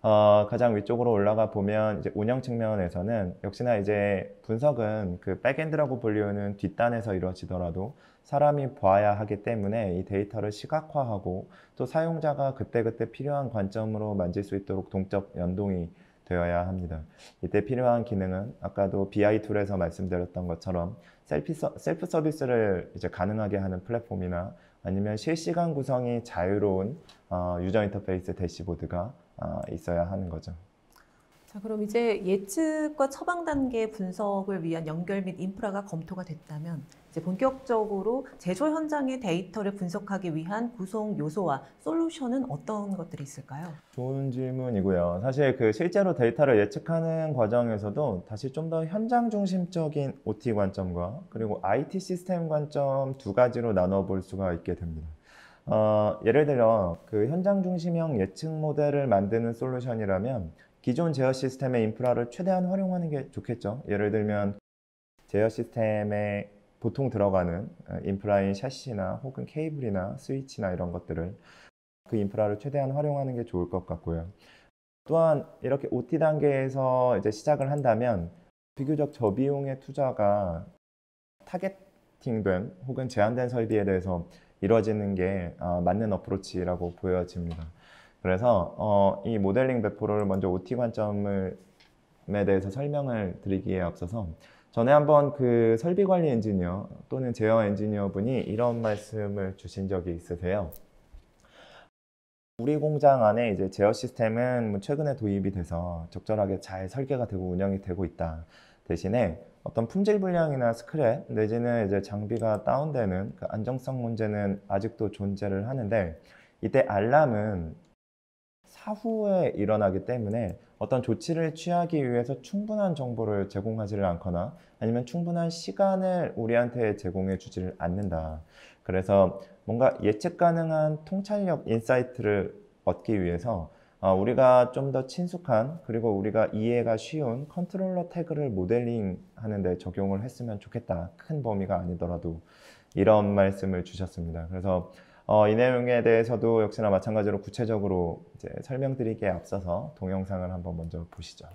어, 가장 위쪽으로 올라가 보면 이제 운영 측면에서는 역시나 이제 분석은 그 백엔드라고 불리우는 뒷단에서 이루어지더라도 사람이 봐야 하기 때문에 이 데이터를 시각화하고 또 사용자가 그때그때 필요한 관점으로 만질 수 있도록 동적 연동이 되어야 합니다. 이때 필요한 기능은 아까도 BI 툴에서 말씀드렸던 것처럼 셀프, 서, 셀프 서비스를 이제 가능하게 하는 플랫폼이나 아니면 실시간 구성이 자유로운 어, 유저 인터페이스 대시보드가 어, 있어야 하는 거죠. 자, 그럼 이제 예측과 처방 단계 분석을 위한 연결 및 인프라가 검토가 됐다면 이제 본격적으로 제조 현장의 데이터를 분석하기 위한 구성 요소와 솔루션은 어떤 것들이 있을까요? 좋은 질문이고요. 사실 그 실제로 데이터를 예측하는 과정에서도 다시 좀 더 현장 중심적인 OT 관점과 그리고 IT 시스템 관점 두 가지로 나눠 볼 수가 있게 됩니다. 어, 예를 들어 그 현장 중심형 예측 모델을 만드는 솔루션이라면 기존 제어 시스템의 인프라를 최대한 활용하는 게 좋겠죠. 예를 들면 제어 시스템에 보통 들어가는 어, 인프라인 샤시나 혹은 케이블이나 스위치나 이런 것들을 그 인프라를 최대한 활용하는 게 좋을 것 같고요. 또한 이렇게 OT 단계에서 이제 시작을 한다면 비교적 저비용의 투자가 타겟팅된 혹은 제한된 설비에 대해서 이루어지는 게 어, 맞는 어프로치라고 보여집니다. 그래서 어, 이 모델링 배포를 먼저 OT 관점에 대해서 설명을 드리기에 앞서서 전에 한번 그 설비 관리 엔지니어 또는 제어 엔지니어 분이 이런 말씀을 주신 적이 있으세요. 우리 공장 안에 이제 제어 시스템은 뭐 최근에 도입이 돼서 적절하게 잘 설계가 되고 운영이 되고 있다. 대신에 어떤 품질 불량이나 스크랩 내지는 이제 장비가 다운되는 그 안정성 문제는 아직도 존재를 하는데 이때 알람은 사후에 일어나기 때문에 어떤 조치를 취하기 위해서 충분한 정보를 제공하지를 않거나 아니면 충분한 시간을 우리한테 제공해 주지를 않는다. 그래서 뭔가 예측 가능한 통찰력 인사이트를 얻기 위해서 어, 우리가 좀 더 친숙한 그리고 우리가 이해가 쉬운 컨트롤러 태그를 모델링 하는데 적용을 했으면 좋겠다. 큰 범위가 아니더라도 이런 말씀을 주셨습니다. 그래서 어, 이 내용에 대해서도 역시나 마찬가지로 구체적으로 이제 설명드리기에 앞서서 동영상을 한번 먼저 보시죠.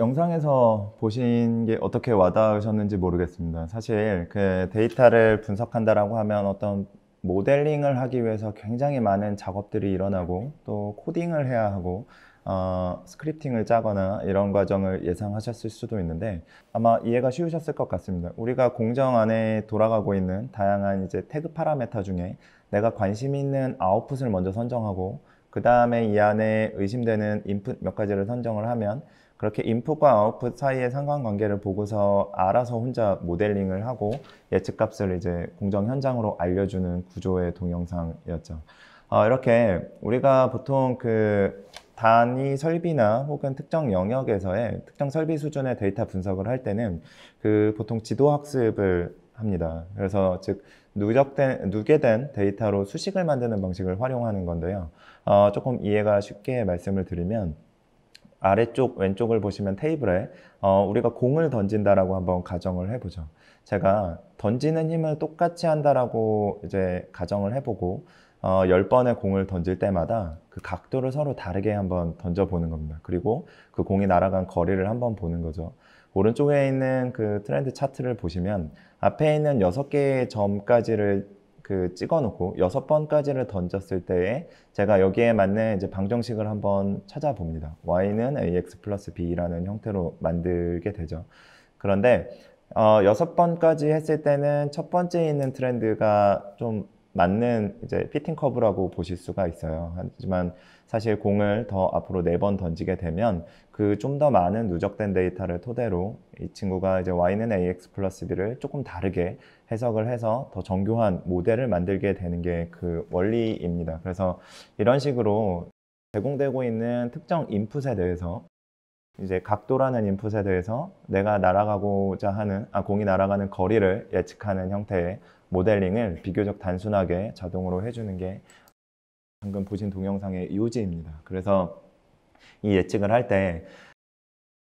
영상에서 보신 게 어떻게 와닿으셨는지 모르겠습니다. 사실 그 데이터를 분석한다라고 하면 어떤 모델링을 하기 위해서 굉장히 많은 작업들이 일어나고 또 코딩을 해야 하고 어, 스크립팅을 짜거나 이런 과정을 예상하셨을 수도 있는데 아마 이해가 쉬우셨을 것 같습니다. 우리가 공정 안에 돌아가고 있는 다양한 이제 태그 파라메타 중에 내가 관심 있는 아웃풋을 먼저 선정하고 그 다음에 이 안에 의심되는 인풋 몇 가지를 선정을 하면 그렇게 인풋과 아웃풋 사이의 상관관계를 보고서 알아서 혼자 모델링을 하고 예측값을 이제 공정 현장으로 알려주는 구조의 동영상이었죠. 어, 이렇게 우리가 보통 그 단위 설비나 혹은 특정 영역에서의 특정 설비 수준의 데이터 분석을 할 때는 그 보통 지도 학습을 합니다. 그래서 즉 누적된 누계된 데이터로 수식을 만드는 방식을 활용하는 건데요. 어, 조금 이해가 쉽게 말씀을 드리면 아래쪽 왼쪽을 보시면 테이블에 어, 우리가 공을 던진다라고 한번 가정을 해보죠. 제가 던지는 힘을 똑같이 한다라고 이제 가정을 해보고 어, 10번의 공을 던질 때마다 그 각도를 서로 다르게 한번 던져보는 겁니다. 그리고 그 공이 날아간 거리를 한번 보는 거죠. 오른쪽에 있는 그 트렌드 차트를 보시면 앞에 있는 6개의 점까지를 그 찍어놓고 여섯 번까지를 던졌을 때에 제가 여기에 맞는 이제 방정식을 한번 찾아봅니다. y는 ax 플러스 b라는 형태로 만들게 되죠. 그런데 어, 여섯 번까지 했을 때는 첫 번째 있는 트렌드가 좀 맞는 이제 피팅 커브라고 보실 수가 있어요. 하지만 사실 공을 더 앞으로 네 번 던지게 되면 그 좀 더 많은 누적된 데이터를 토대로 이 친구가 이제 Y는 AX 플러스 B를 조금 다르게 해석을 해서 더 정교한 모델을 만들게 되는 게 그 원리입니다. 그래서 이런 식으로 제공되고 있는 특정 인풋에 대해서 이제 각도라는 인풋에 대해서 내가 날아가고자 하는 아 공이 날아가는 거리를 예측하는 형태의 모델링을 비교적 단순하게 자동으로 해주는 게 방금 보신 동영상의 요지입니다. 그래서 이 예측을 할 때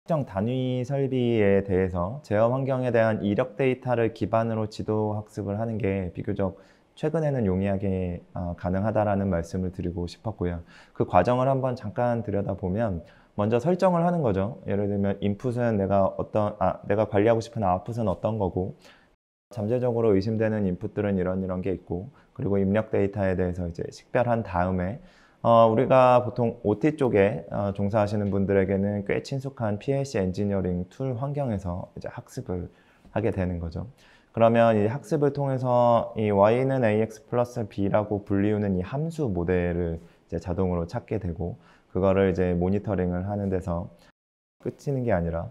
특정 단위 설비에 대해서 제어 환경에 대한 이력 데이터를 기반으로 지도 학습을 하는 게 비교적 최근에는 용이하게 아, 가능하다라는 말씀을 드리고 싶었고요. 그 과정을 한번 잠깐 들여다보면 먼저 설정을 하는 거죠. 예를 들면 인풋은 내가 어떤 아, 내가 관리하고 싶은 아웃풋은 어떤 거고 잠재적으로 의심되는 인풋들은 이런 이런 게 있고 그리고 입력 데이터에 대해서 이제 식별한 다음에 어, 우리가 보통 OT 쪽에 어, 종사하시는 분들에게는 꽤 친숙한 PLC 엔지니어링 툴 환경에서 이제 학습을 하게 되는 거죠. 그러면 이 학습을 통해서 이 y는 ax 플러스 b라고 불리우는 이 함수 모델을 이제 자동으로 찾게 되고 그거를 이제 모니터링을 하는 데서 끝이는 게 아니라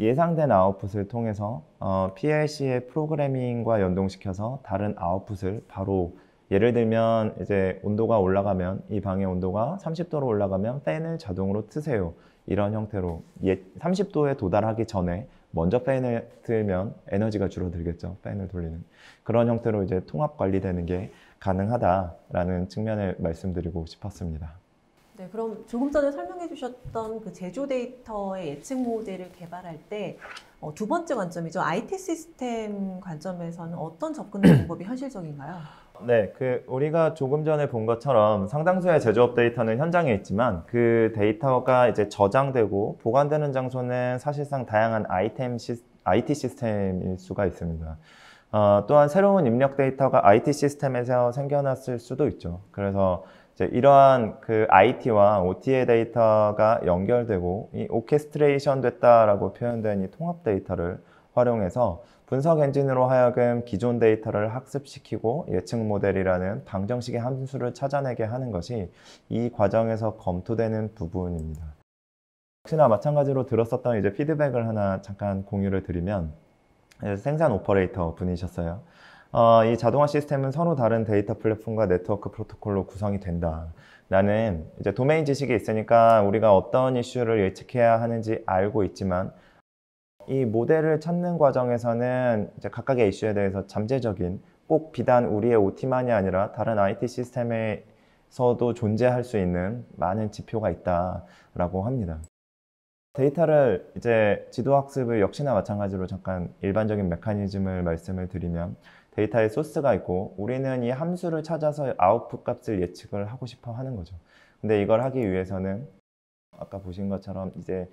예상된 아웃풋을 통해서 어, PLC의 프로그래밍과 연동시켜서 다른 아웃풋을 바로 예를 들면 이제 온도가 올라가면 이 방의 온도가 30도로 올라가면 팬을 자동으로 트세요. 이런 형태로 30도에 예, 도달하기 전에 먼저 팬을 틀면 에너지가 줄어들겠죠. 팬을 돌리는 그런 형태로 이제 통합 관리되는 게 가능하다라는 측면을 말씀드리고 싶었습니다. 네, 그럼 조금 전에 설명해 주셨던 그 제조 데이터의 예측 모델을 개발할 때두 어, 번째 관점이죠. IT 시스템 관점에서는 어떤 접근 방법이 현실적인가요? 네, 그 우리가 조금 전에 본 것처럼 상당수의 제조업 데이터는 현장에 있지만 그 데이터가 이제 저장되고 보관되는 장소는 사실상 다양한 아이템 시, IT 시스템일 수가 있습니다. 어, 또한 새로운 입력 데이터가 IT 시스템에서 생겨났을 수도 있죠. 그래서 이제 이러한 그 IT와 OT의 데이터가 연결되고 이 오케스트레이션 됐다라고 표현된 이 통합 데이터를 활용해서 분석 엔진으로 하여금 기존 데이터를 학습시키고 예측 모델이라는 방정식의 함수를 찾아내게 하는 것이 이 과정에서 검토되는 부분입니다. 혹시나 마찬가지로 들었었던 이제 피드백을 하나 잠깐 공유를 드리면 예, 생산 오퍼레이터 분이셨어요. 어, 이 자동화 시스템은 서로 다른 데이터 플랫폼과 네트워크 프로토콜로 구성이 된다. 나는 이제 도메인 지식이 있으니까 우리가 어떤 이슈를 예측해야 하는지 알고 있지만 이 모델을 찾는 과정에서는 이제 각각의 이슈에 대해서 잠재적인 꼭 비단 우리의 OT만이 아니라 다른 IT 시스템에서도 존재할 수 있는 많은 지표가 있다라고 합니다. 데이터를 이제 지도학습을 역시나 마찬가지로 잠깐 일반적인 메커니즘을 말씀을 드리면 데이터의 소스가 있고 우리는 이 함수를 찾아서 아웃풋 값을 예측을 하고 싶어 하는 거죠. 근데 이걸 하기 위해서는 아까 보신 것처럼 이제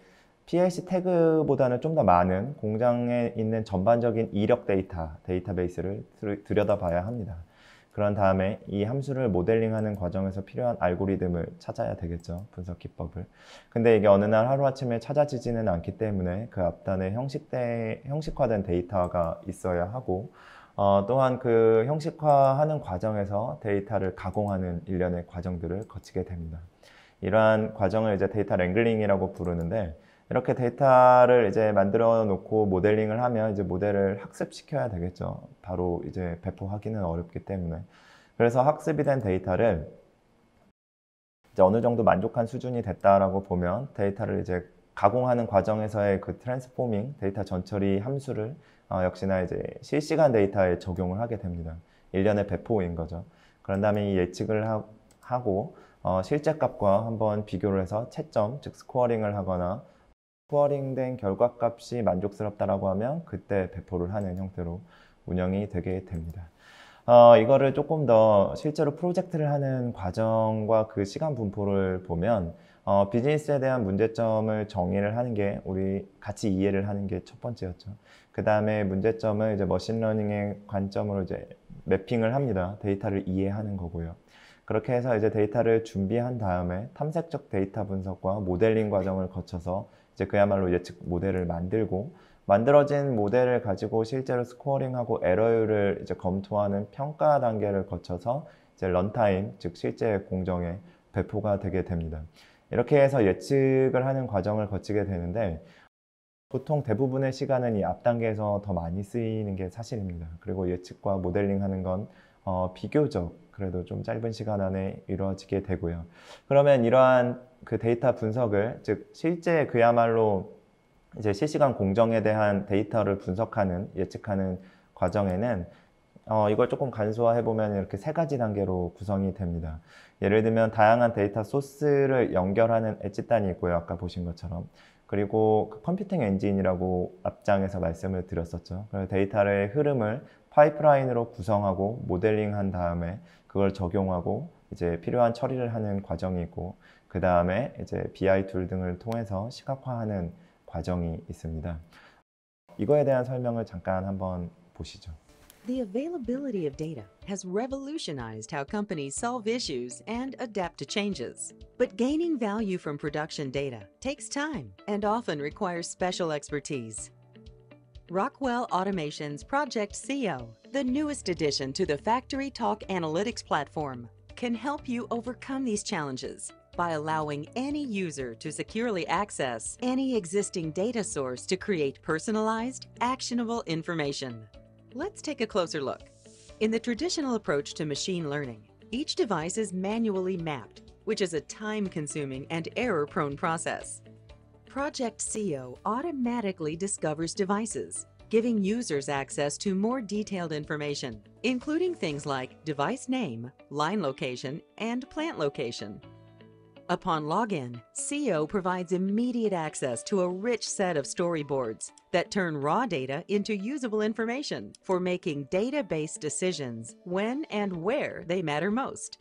PLC 태그보다는 좀 더 많은 공장에 있는 전반적인 이력 데이터, 데이터베이스를 들여다봐야 합니다. 그런 다음에 이 함수를 모델링하는 과정에서 필요한 알고리즘을 찾아야 되겠죠. 분석 기법을. 근데 이게 어느 날 하루아침에 찾아지지는 않기 때문에 그 앞단에 형식대, 형식화된 데이터가 있어야 하고 어, 또한 그 형식화하는 과정에서 데이터를 가공하는 일련의 과정들을 거치게 됩니다. 이러한 과정을 이제 데이터 랭글링이라고 부르는데 이렇게 데이터를 이제 만들어 놓고 모델링을 하면 이제 모델을 학습시켜야 되겠죠. 바로 이제 배포하기는 어렵기 때문에. 그래서 학습이 된 데이터를 이제 어느 정도 만족한 수준이 됐다라고 보면 데이터를 이제 가공하는 과정에서의 그 트랜스포밍 데이터 전처리 함수를 어, 역시나 이제 실시간 데이터에 적용을 하게 됩니다. 일련의 배포인 거죠. 그런 다음에 예측을 하, 고 어, 실제 값과 한번 비교를 해서 채점, 즉 스코어링을 하거나 스코어링된 결과값이 만족스럽다라고 하면 그때 배포를 하는 형태로 운영이 되게 됩니다. 어, 이거를 조금 더 실제로 프로젝트를 하는 과정과 그 시간 분포를 보면 어, 비즈니스에 대한 문제점을 정의를 하는 게 우리 같이 이해를 하는 게 첫 번째였죠. 그 다음에 문제점은 이제 머신러닝의 관점으로 이제 매핑을 합니다. 데이터를 이해하는 거고요. 그렇게 해서 이제 데이터를 준비한 다음에 탐색적 데이터 분석과 모델링 과정을 거쳐서 이제 그야말로 예측 모델을 만들고 만들어진 모델을 가지고 실제로 스코어링하고 에러율을 이제 검토하는 평가 단계를 거쳐서 이제 런타임 즉 실제 공정에 배포가 되게 됩니다. 이렇게 해서 예측을 하는 과정을 거치게 되는데 보통 대부분의 시간은 이 앞 단계에서 더 많이 쓰이는 게 사실입니다. 그리고 예측과 모델링 하는 건 어, 비교적 그래도 좀 짧은 시간 안에 이루어지게 되고요. 그러면 이러한 그 데이터 분석을 즉 실제 그야말로 이제 실시간 공정에 대한 데이터를 분석하는 예측하는 과정에는 어, 이걸 조금 간소화해 보면 이렇게 세 가지 단계로 구성이 됩니다. 예를 들면 다양한 데이터 소스를 연결하는 엣지단이 있고요. 아까 보신 것처럼 그리고 그 컴퓨팅 엔진이라고 앞장에서 말씀을 드렸었죠. 그래서 데이터의 흐름을 파이프라인으로 구성하고 모델링한 다음에 그걸 적용하고 이제 필요한 처리를 하는 과정이고 그 다음에 이제 BI 툴 등을 통해서 시각화하는 과정이 있습니다. 이거에 대한 설명을 잠깐 한번 보시죠. The availability of data has revolutionized how companies solve issues and adapt to changes. But gaining value from production data takes time and often requires special expertise. Rockwell Automation's Project CO, the newest addition to the Factory Talk Analytics platform, can help you overcome these challenges by allowing any user to securely access any existing data source to create personalized, actionable information. Let's take a closer look. In the traditional approach to machine learning, each device is manually mapped, which is a time-consuming and error-prone process. Project SEO automatically discovers devices, giving users access to more detailed information, including things like device name, line location, and plant location, Upon login, CO provides immediate access to a rich set of storyboards that turn raw data into usable information for making database decisions when and where they matter most.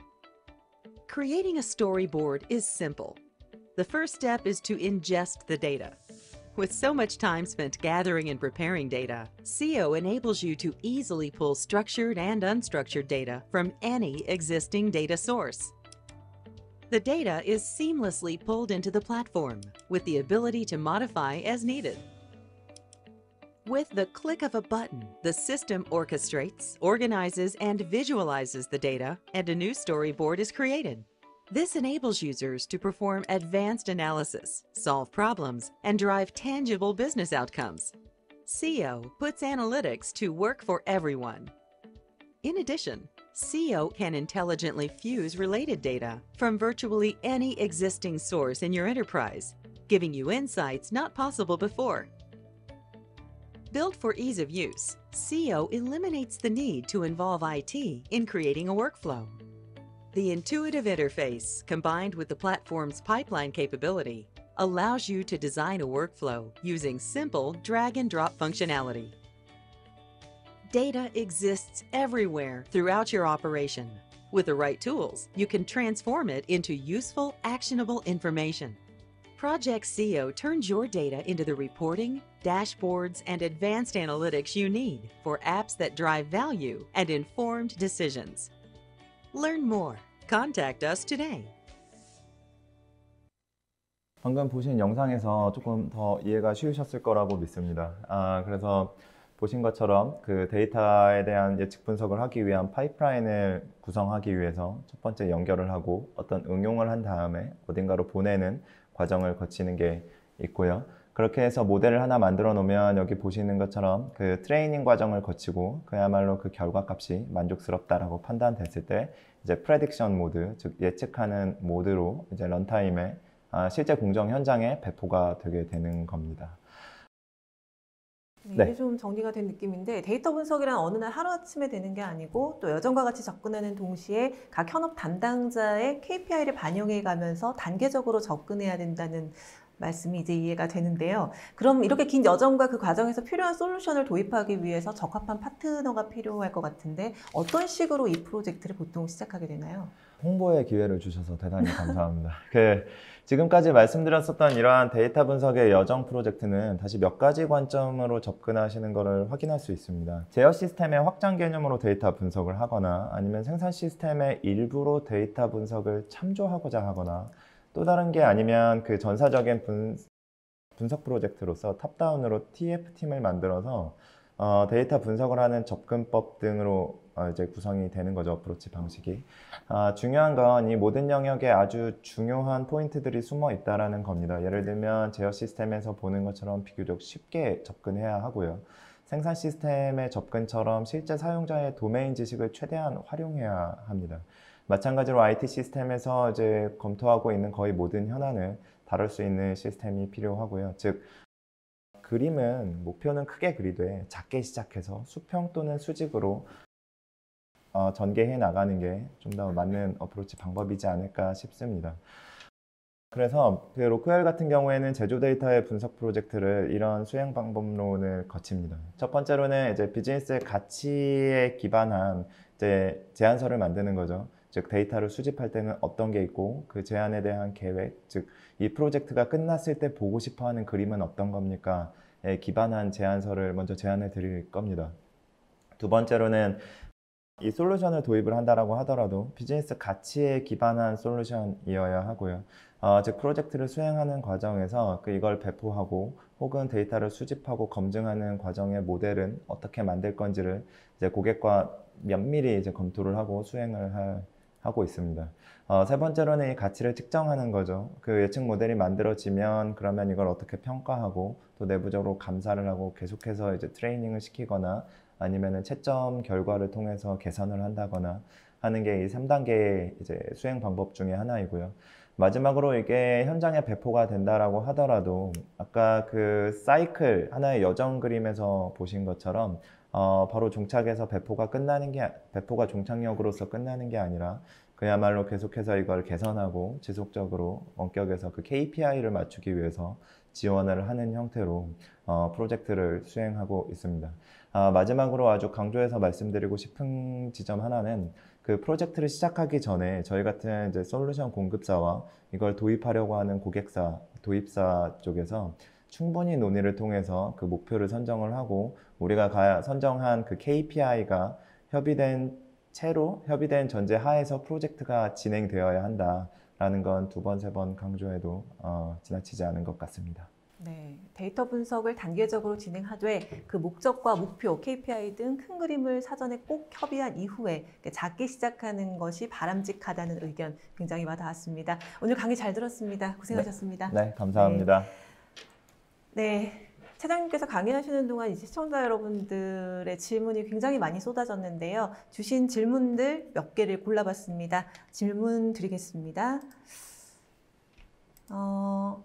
Creating a storyboard is simple. The first step is to ingest the data. With so much time spent gathering and preparing data, CO enables you to easily pull structured and unstructured data from any existing data source. The data is seamlessly pulled into the platform with the ability to modify as needed. With the click of a button, the system orchestrates, organizes, and visualizes the data, and a new storyboard is created. This enables users to perform advanced analysis, solve problems, and drive tangible business outcomes. SEO puts analytics to work for everyone. In addition, SEO can intelligently fuse related data from virtually any existing source in your enterprise, giving you insights not possible before. Built for ease of use, SEO eliminates the need to involve IT in creating a workflow. The intuitive interface, combined with the platform's pipeline capability, allows you to design a workflow using simple drag-and-drop functionality. Data exists everywhere throughout your operation. With the right tools, you can transform it into useful, actionable information. Project SEO turns your data into the reporting, dashboards, and advanced analytics you need for apps that drive value and informed decisions. Learn more. Contact us today. 방금 보신 영상에서 조금 더 이해가 쉬우셨을 거라고 믿습니다. 아, 그래서 보신 것처럼 그 데이터에 대한 예측 분석을 하기 위한 파이프라인을 구성하기 위해서 첫 번째 연결을 하고 어떤 응용을 한 다음에 어딘가로 보내는 과정을 거치는 게 있고요. 그렇게 해서 모델을 하나 만들어 놓으면 여기 보시는 것처럼 그 트레이닝 과정을 거치고 그야말로 그 결과 값이 만족스럽다라고 판단됐을 때 이제 프레딕션 모드, 즉 예측하는 모드로 이제 런타임에 아, 실제 공정 현장에 배포가 되게 되는 겁니다. 네, 네. 이게 좀 정리가 된 느낌인데 데이터 분석이란 어느 날 하루아침에 되는 게 아니고 또여정과 같이 접근하는 동시에 각 현업 담당자의 KPI를 반영해 가면서 단계적으로 접근해야 된다는 말씀이 이제 이해가 되는데요. 그럼 이렇게 긴 여정과 그 과정에서 필요한 솔루션을 도입하기 위해서 적합한 파트너가 필요할 것 같은데 어떤 식으로 이 프로젝트를 보통 시작하게 되나요? 홍보의 기회를 주셔서 대단히 감사합니다. 그 지금까지 말씀드렸었던 이러한 데이터 분석의 여정 프로젝트는 다시 몇 가지 관점으로 접근하시는 것을 확인할 수 있습니다. 제어 시스템의 확장 개념으로 데이터 분석을 하거나 아니면 생산 시스템의 일부로 데이터 분석을 참조하고자 하거나 또 다른 게 아니면 그 전사적인 분, 분석 프로젝트로서 탑다운으로 TF팀을 만들어서 어, 데이터 분석을 하는 접근법 등으로 아, 이제 구성이 되는 거죠 어프로치 방식이 아, 중요한 건 이 모든 영역에 아주 중요한 포인트들이 숨어 있다라는 겁니다 예를 들면 제어 시스템에서 보는 것처럼 비교적 쉽게 접근해야 하고요 생산 시스템의 접근처럼 실제 사용자의 도메인 지식을 최대한 활용해야 합니다 마찬가지로 IT 시스템에서 이제 검토하고 있는 거의 모든 현안을 다룰 수 있는 시스템이 필요하고요 즉 그림은 목표는 크게 그리되 작게 시작해서 수평 또는 수직으로 어, 전개해 나가는 게 좀 더 맞는 어프로치 방법이지 않을까 싶습니다. 그래서 그 로크웰 같은 경우에는 제조 데이터의 분석 프로젝트를 이런 수행 방법론을 거칩니다. 첫 번째로는 이제 비즈니스 의 가치에 기반한 이제 제안서를 만드는 거죠. 즉 데이터를 수집할 때는 어떤 게 있고 그 제안에 대한 계획, 즉 이 프로젝트가 끝났을 때 보고 싶어하는 그림은 어떤 겁니까?에 기반한 제안서를 먼저 제안해 드릴 겁니다. 두 번째로는 이 솔루션을 도입을 한다라고 하더라도 비즈니스 가치에 기반한 솔루션이어야 하고요. 어, 즉 프로젝트를 수행하는 과정에서 그 이걸 배포하고 혹은 데이터를 수집하고 검증하는 과정의 모델은 어떻게 만들 건지를 이제 고객과 면밀히 이제 검토를 하고 수행을 할 하고 있습니다. 어, 세 번째로는 이 가치를 측정하는 거죠. 그 예측 모델이 만들어지면 그러면 이걸 어떻게 평가하고 또 내부적으로 감사를 하고 계속해서 이제 트레이닝을 시키거나 아니면은 채점 결과를 통해서 계산을 한다거나 하는 게 이 3단계의 이제 수행 방법 중에 하나이고요. 마지막으로 이게 현장에 배포가 된다라고 하더라도 아까 그 사이클 하나의 여정 그림에서 보신 것처럼 어, 바로 종착에서 배포가 끝나는 게 배포가 종착역으로서 끝나는 게 아니라 그야말로 계속해서 이걸 개선하고 지속적으로 원격에서 그 KPI를 맞추기 위해서 지원을 하는 형태로 어, 프로젝트를 수행하고 있습니다. 아, 마지막으로 아주 강조해서 말씀드리고 싶은 지점 하나는 그 프로젝트를 시작하기 전에 저희 같은 이제 솔루션 공급사와 이걸 도입하려고 하는 고객사, 도입사 쪽에서 충분히 논의를 통해서 그 목표를 선정을 하고 우리가 가, 선정한 그 KPI가 협의된 채로 협의된 전제 하에서 프로젝트가 진행되어야 한다라는 건 두 번, 세 번 강조해도 어, 지나치지 않은 것 같습니다. 네, 데이터 분석을 단계적으로 진행하되 그 목적과 목표, KPI 등 큰 그림을 사전에 꼭 협의한 이후에 작게 시작하는 것이 바람직하다는 의견 굉장히 와닿았습니다. 오늘 강의 잘 들었습니다. 고생하셨습니다. 네, 네 감사합니다. 네. 네. 차장님께서 강의하시는 동안 시청자 여러분들의 질문이 굉장히 많이 쏟아졌는데요. 주신 질문들 몇 개를 골라봤습니다. 질문 드리겠습니다. 어,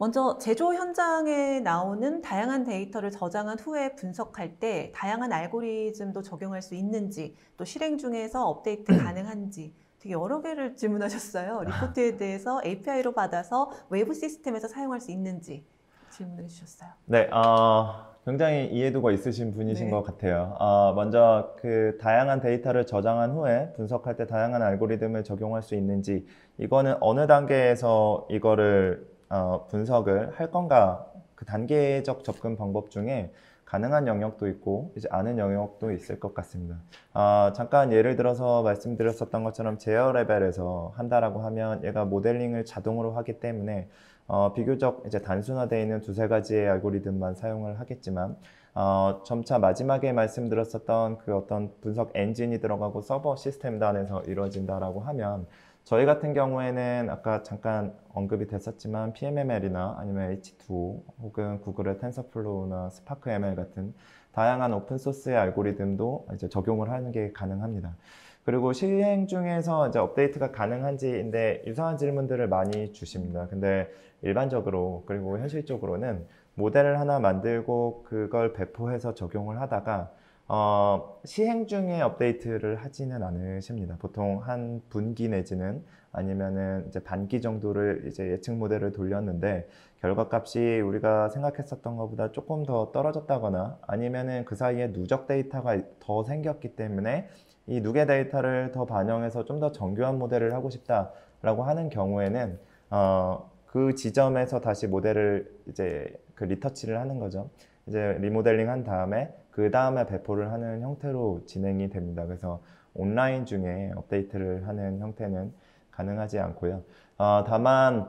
먼저 제조 현장에 나오는 다양한 데이터를 저장한 후에 분석할 때 다양한 알고리즘도 적용할 수 있는지 또 실행 중에서 업데이트 음. 가능한지 되게 여러 개를 질문하셨어요. 아. 리포트에 대해서 API로 받아서 외부 시스템에서 사용할 수 있는지 질문을 해주셨어요. 네, 어, 굉장히 이해도가 있으신 분이신 네. 것 같아요. 어, 먼저 그 다양한 데이터를 저장한 후에 분석할 때 다양한 알고리즘을 적용할 수 있는지 이거는 어느 단계에서 이거를 어, 분석을 할 건가 그 단계적 접근 방법 중에 가능한 영역도 있고 이제 아는 영역도 있을 것 같습니다. 아, 잠깐 예를 들어서 말씀드렸었던 것처럼 제어 레벨에서 한다라고 하면 얘가 모델링을 자동으로 하기 때문에 어, 비교적 이제 단순화되어 있는 두세 가지의 알고리즘만 사용을 하겠지만 어, 점차 마지막에 말씀드렸었던 그 어떤 분석 엔진이 들어가고 서버 시스템 단에서 이루어진다라고 하면 저희 같은 경우에는 아까 잠깐 언급이 됐었지만 PMML이나 아니면 h 2 혹은 구글의 텐서플로우나 스파크 ML 같은 다양한 오픈 소스의 알고리즘도 이제 적용을 하는 게 가능합니다. 그리고 실행 중에서 이제 업데이트가 가능한지인데 유사한 질문들을 많이 주십니다. 근데 일반적으로 그리고 현실적으로는 모델을 하나 만들고 그걸 배포해서 적용을 하다가 어, 시행 중에 업데이트를 하지는 않으십니다. 보통 한 분기 내지는 아니면은 이제 반기 정도를 이제 예측 모델을 돌렸는데 결과값이 우리가 생각했었던 것보다 조금 더 떨어졌다거나 아니면은 그 사이에 누적 데이터가 더 생겼기 때문에 이 누계 데이터를 더 반영해서 좀 더 정교한 모델을 하고 싶다라고 하는 경우에는 어, 그 지점에서 다시 모델을 이제 그 리터치를 하는 거죠. 이제 리모델링 한 다음에 그 다음에 배포를 하는 형태로 진행이 됩니다. 그래서 온라인 중에 업데이트를 하는 형태는 가능하지 않고요. 어, 다만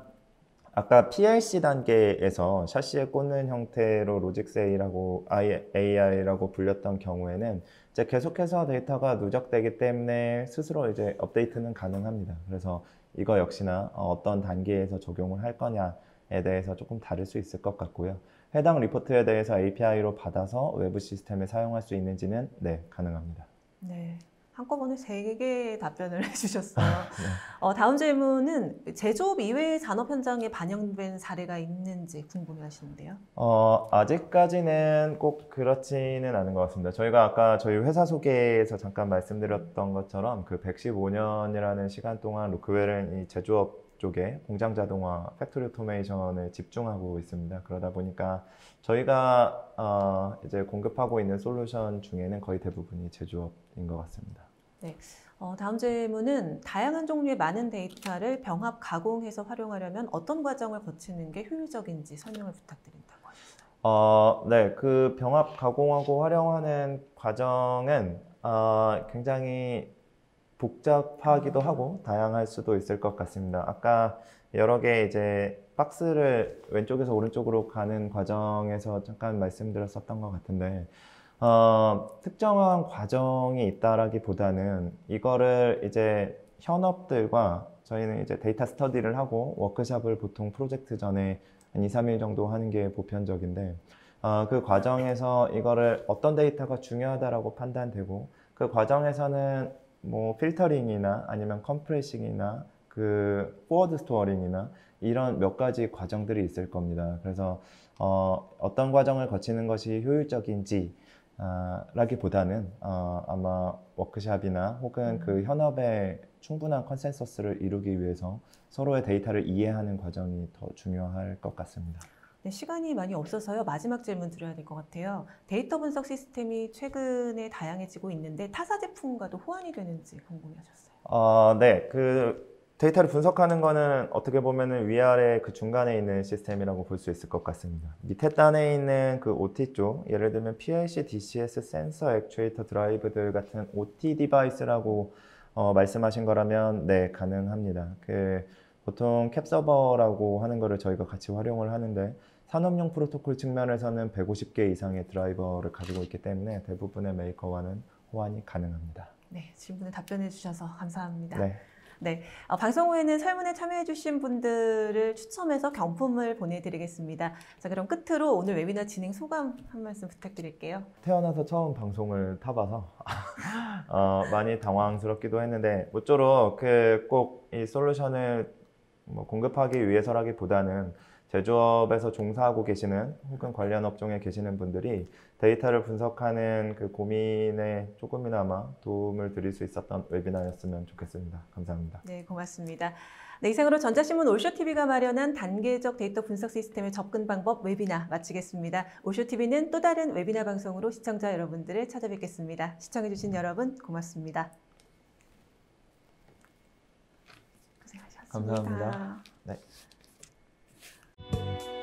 아까 PLC 단계에서 샤시에 꽂는 형태로 로직스 A라고, AI라고 불렸던 경우에는 이제 계속해서 데이터가 누적되기 때문에 스스로 이제 업데이트는 가능합니다. 그래서 이거 역시나 어, 어떤 단계에서 적용을 할 거냐에 대해서 조금 다를 수 있을 것 같고요. 해당 리포트에 대해서 API로 받아서 외부 시스템에 사용할 수 있는지는 네, 가능합니다. 네. 한꺼번에 세 개의 답변을 해주셨어요. 아, 네. 어, 다음 질문은 제조업 이외의 산업 현장에 반영된 사례가 있는지 궁금해하시는데요. 어, 아직까지는 꼭 그렇지는 않은 것 같습니다. 저희가 아까 저희 회사 소개에서 잠깐 말씀드렸던 것처럼 그 115년이라는 시간 동안 루크웰은 이 제조업 쪽에 공장 자동화, 팩토리 오토메이션에 집중하고 있습니다. 그러다 보니까 저희가 어, 이제 공급하고 있는 솔루션 중에는 거의 대부분이 제조업인 것 같습니다. 네. 어, 다음 질문은 다양한 종류의 많은 데이터를 병합 가공해서 활용하려면 어떤 과정을 거치는 게 효율적인지 설명을 부탁드린다고 요 어, 네. 그 병합 가공하고 활용하는 과정은 어, 굉장히 복잡하기도 음. 하고 다양할 수도 있을 것 같습니다. 아까 여러 개 이제 박스를 왼쪽에서 오른쪽으로 가는 과정에서 잠깐 말씀드렸었던 것 같은데 어, 특정한 과정이 있다라기보다는 이거를 이제 현업들과 저희는 이제 데이터 스터디를 하고 워크샵을 보통 프로젝트 전에 한 2, 3일 정도 하는 게 보편적인데 어, 그 과정에서 이거를 어떤 데이터가 중요하다라고 판단되고 그 과정에서는 뭐 필터링이나 아니면 컴프레싱이나 그 포워드 스토어링이나 이런 몇 가지 과정들이 있을 겁니다. 그래서 어, 어떤 과정을 거치는 것이 효율적인지 아, 라기보다는 어, 아마 워크샵이나 혹은 그 음. 현업에 충분한 컨센서스를 이루기 위해서 서로의 데이터를 이해하는 과정이 더 중요할 것 같습니다. 네, 시간이 많이 없어서요. 마지막 질문 드려야 될 것 같아요. 데이터 분석 시스템이 최근에 다양해지고 있는데 타사 제품과도 호환이 되는지 궁금해하셨어요. 어, 아, 네. 그 데이터를 분석하는 거는 어떻게 보면은 위아래 그 중간에 있는 시스템이라고 볼 수 있을 것 같습니다. 밑에 단에 있는 그 OT 쪽, 예를 들면 PLC, DCS, 센서, 액추에이터, 드라이브들 같은 OT 디바이스라고 어, 말씀하신 거라면 네 가능합니다. 그 보통 캡서버라고 하는 거를 저희가 같이 활용을 하는데 산업용 프로토콜 측면에서는 150개 이상의 드라이버를 가지고 있기 때문에 대부분의 메이커와는 호환이 가능합니다. 네, 질문에 답변해 주셔서 감사합니다. 네. 네, 어, 방송 후에는 설문에 참여해주신 분들을 추첨해서 경품을 보내드리겠습니다. 자, 그럼 끝으로 오늘 웨비나 진행 소감 한 말씀 부탁드릴게요. 태어나서 처음 방송을 타봐서 어, 많이 당황스럽기도 했는데 모쪼록 그꼭이 솔루션을 뭐 공급하기 위해서라기보다는 제조업에서 종사하고 계시는 혹은 관련 업종에 계시는 분들이 데이터를 분석하는 그 고민에 조금이나마 도움을 드릴 수 있었던 웨비나였으면 좋겠습니다. 감사합니다. 네, 고맙습니다. 네, 이상으로 전자신문 올쇼TV가 마련한 단계적 데이터 분석 시스템의 접근 방법 웨비나 마치겠습니다. 올쇼TV는 또 다른 웨비나 방송으로 시청자 여러분들을 찾아뵙겠습니다. 시청해주신 여러분 고맙습니다. 고생하셨습니다. 감사합니다. you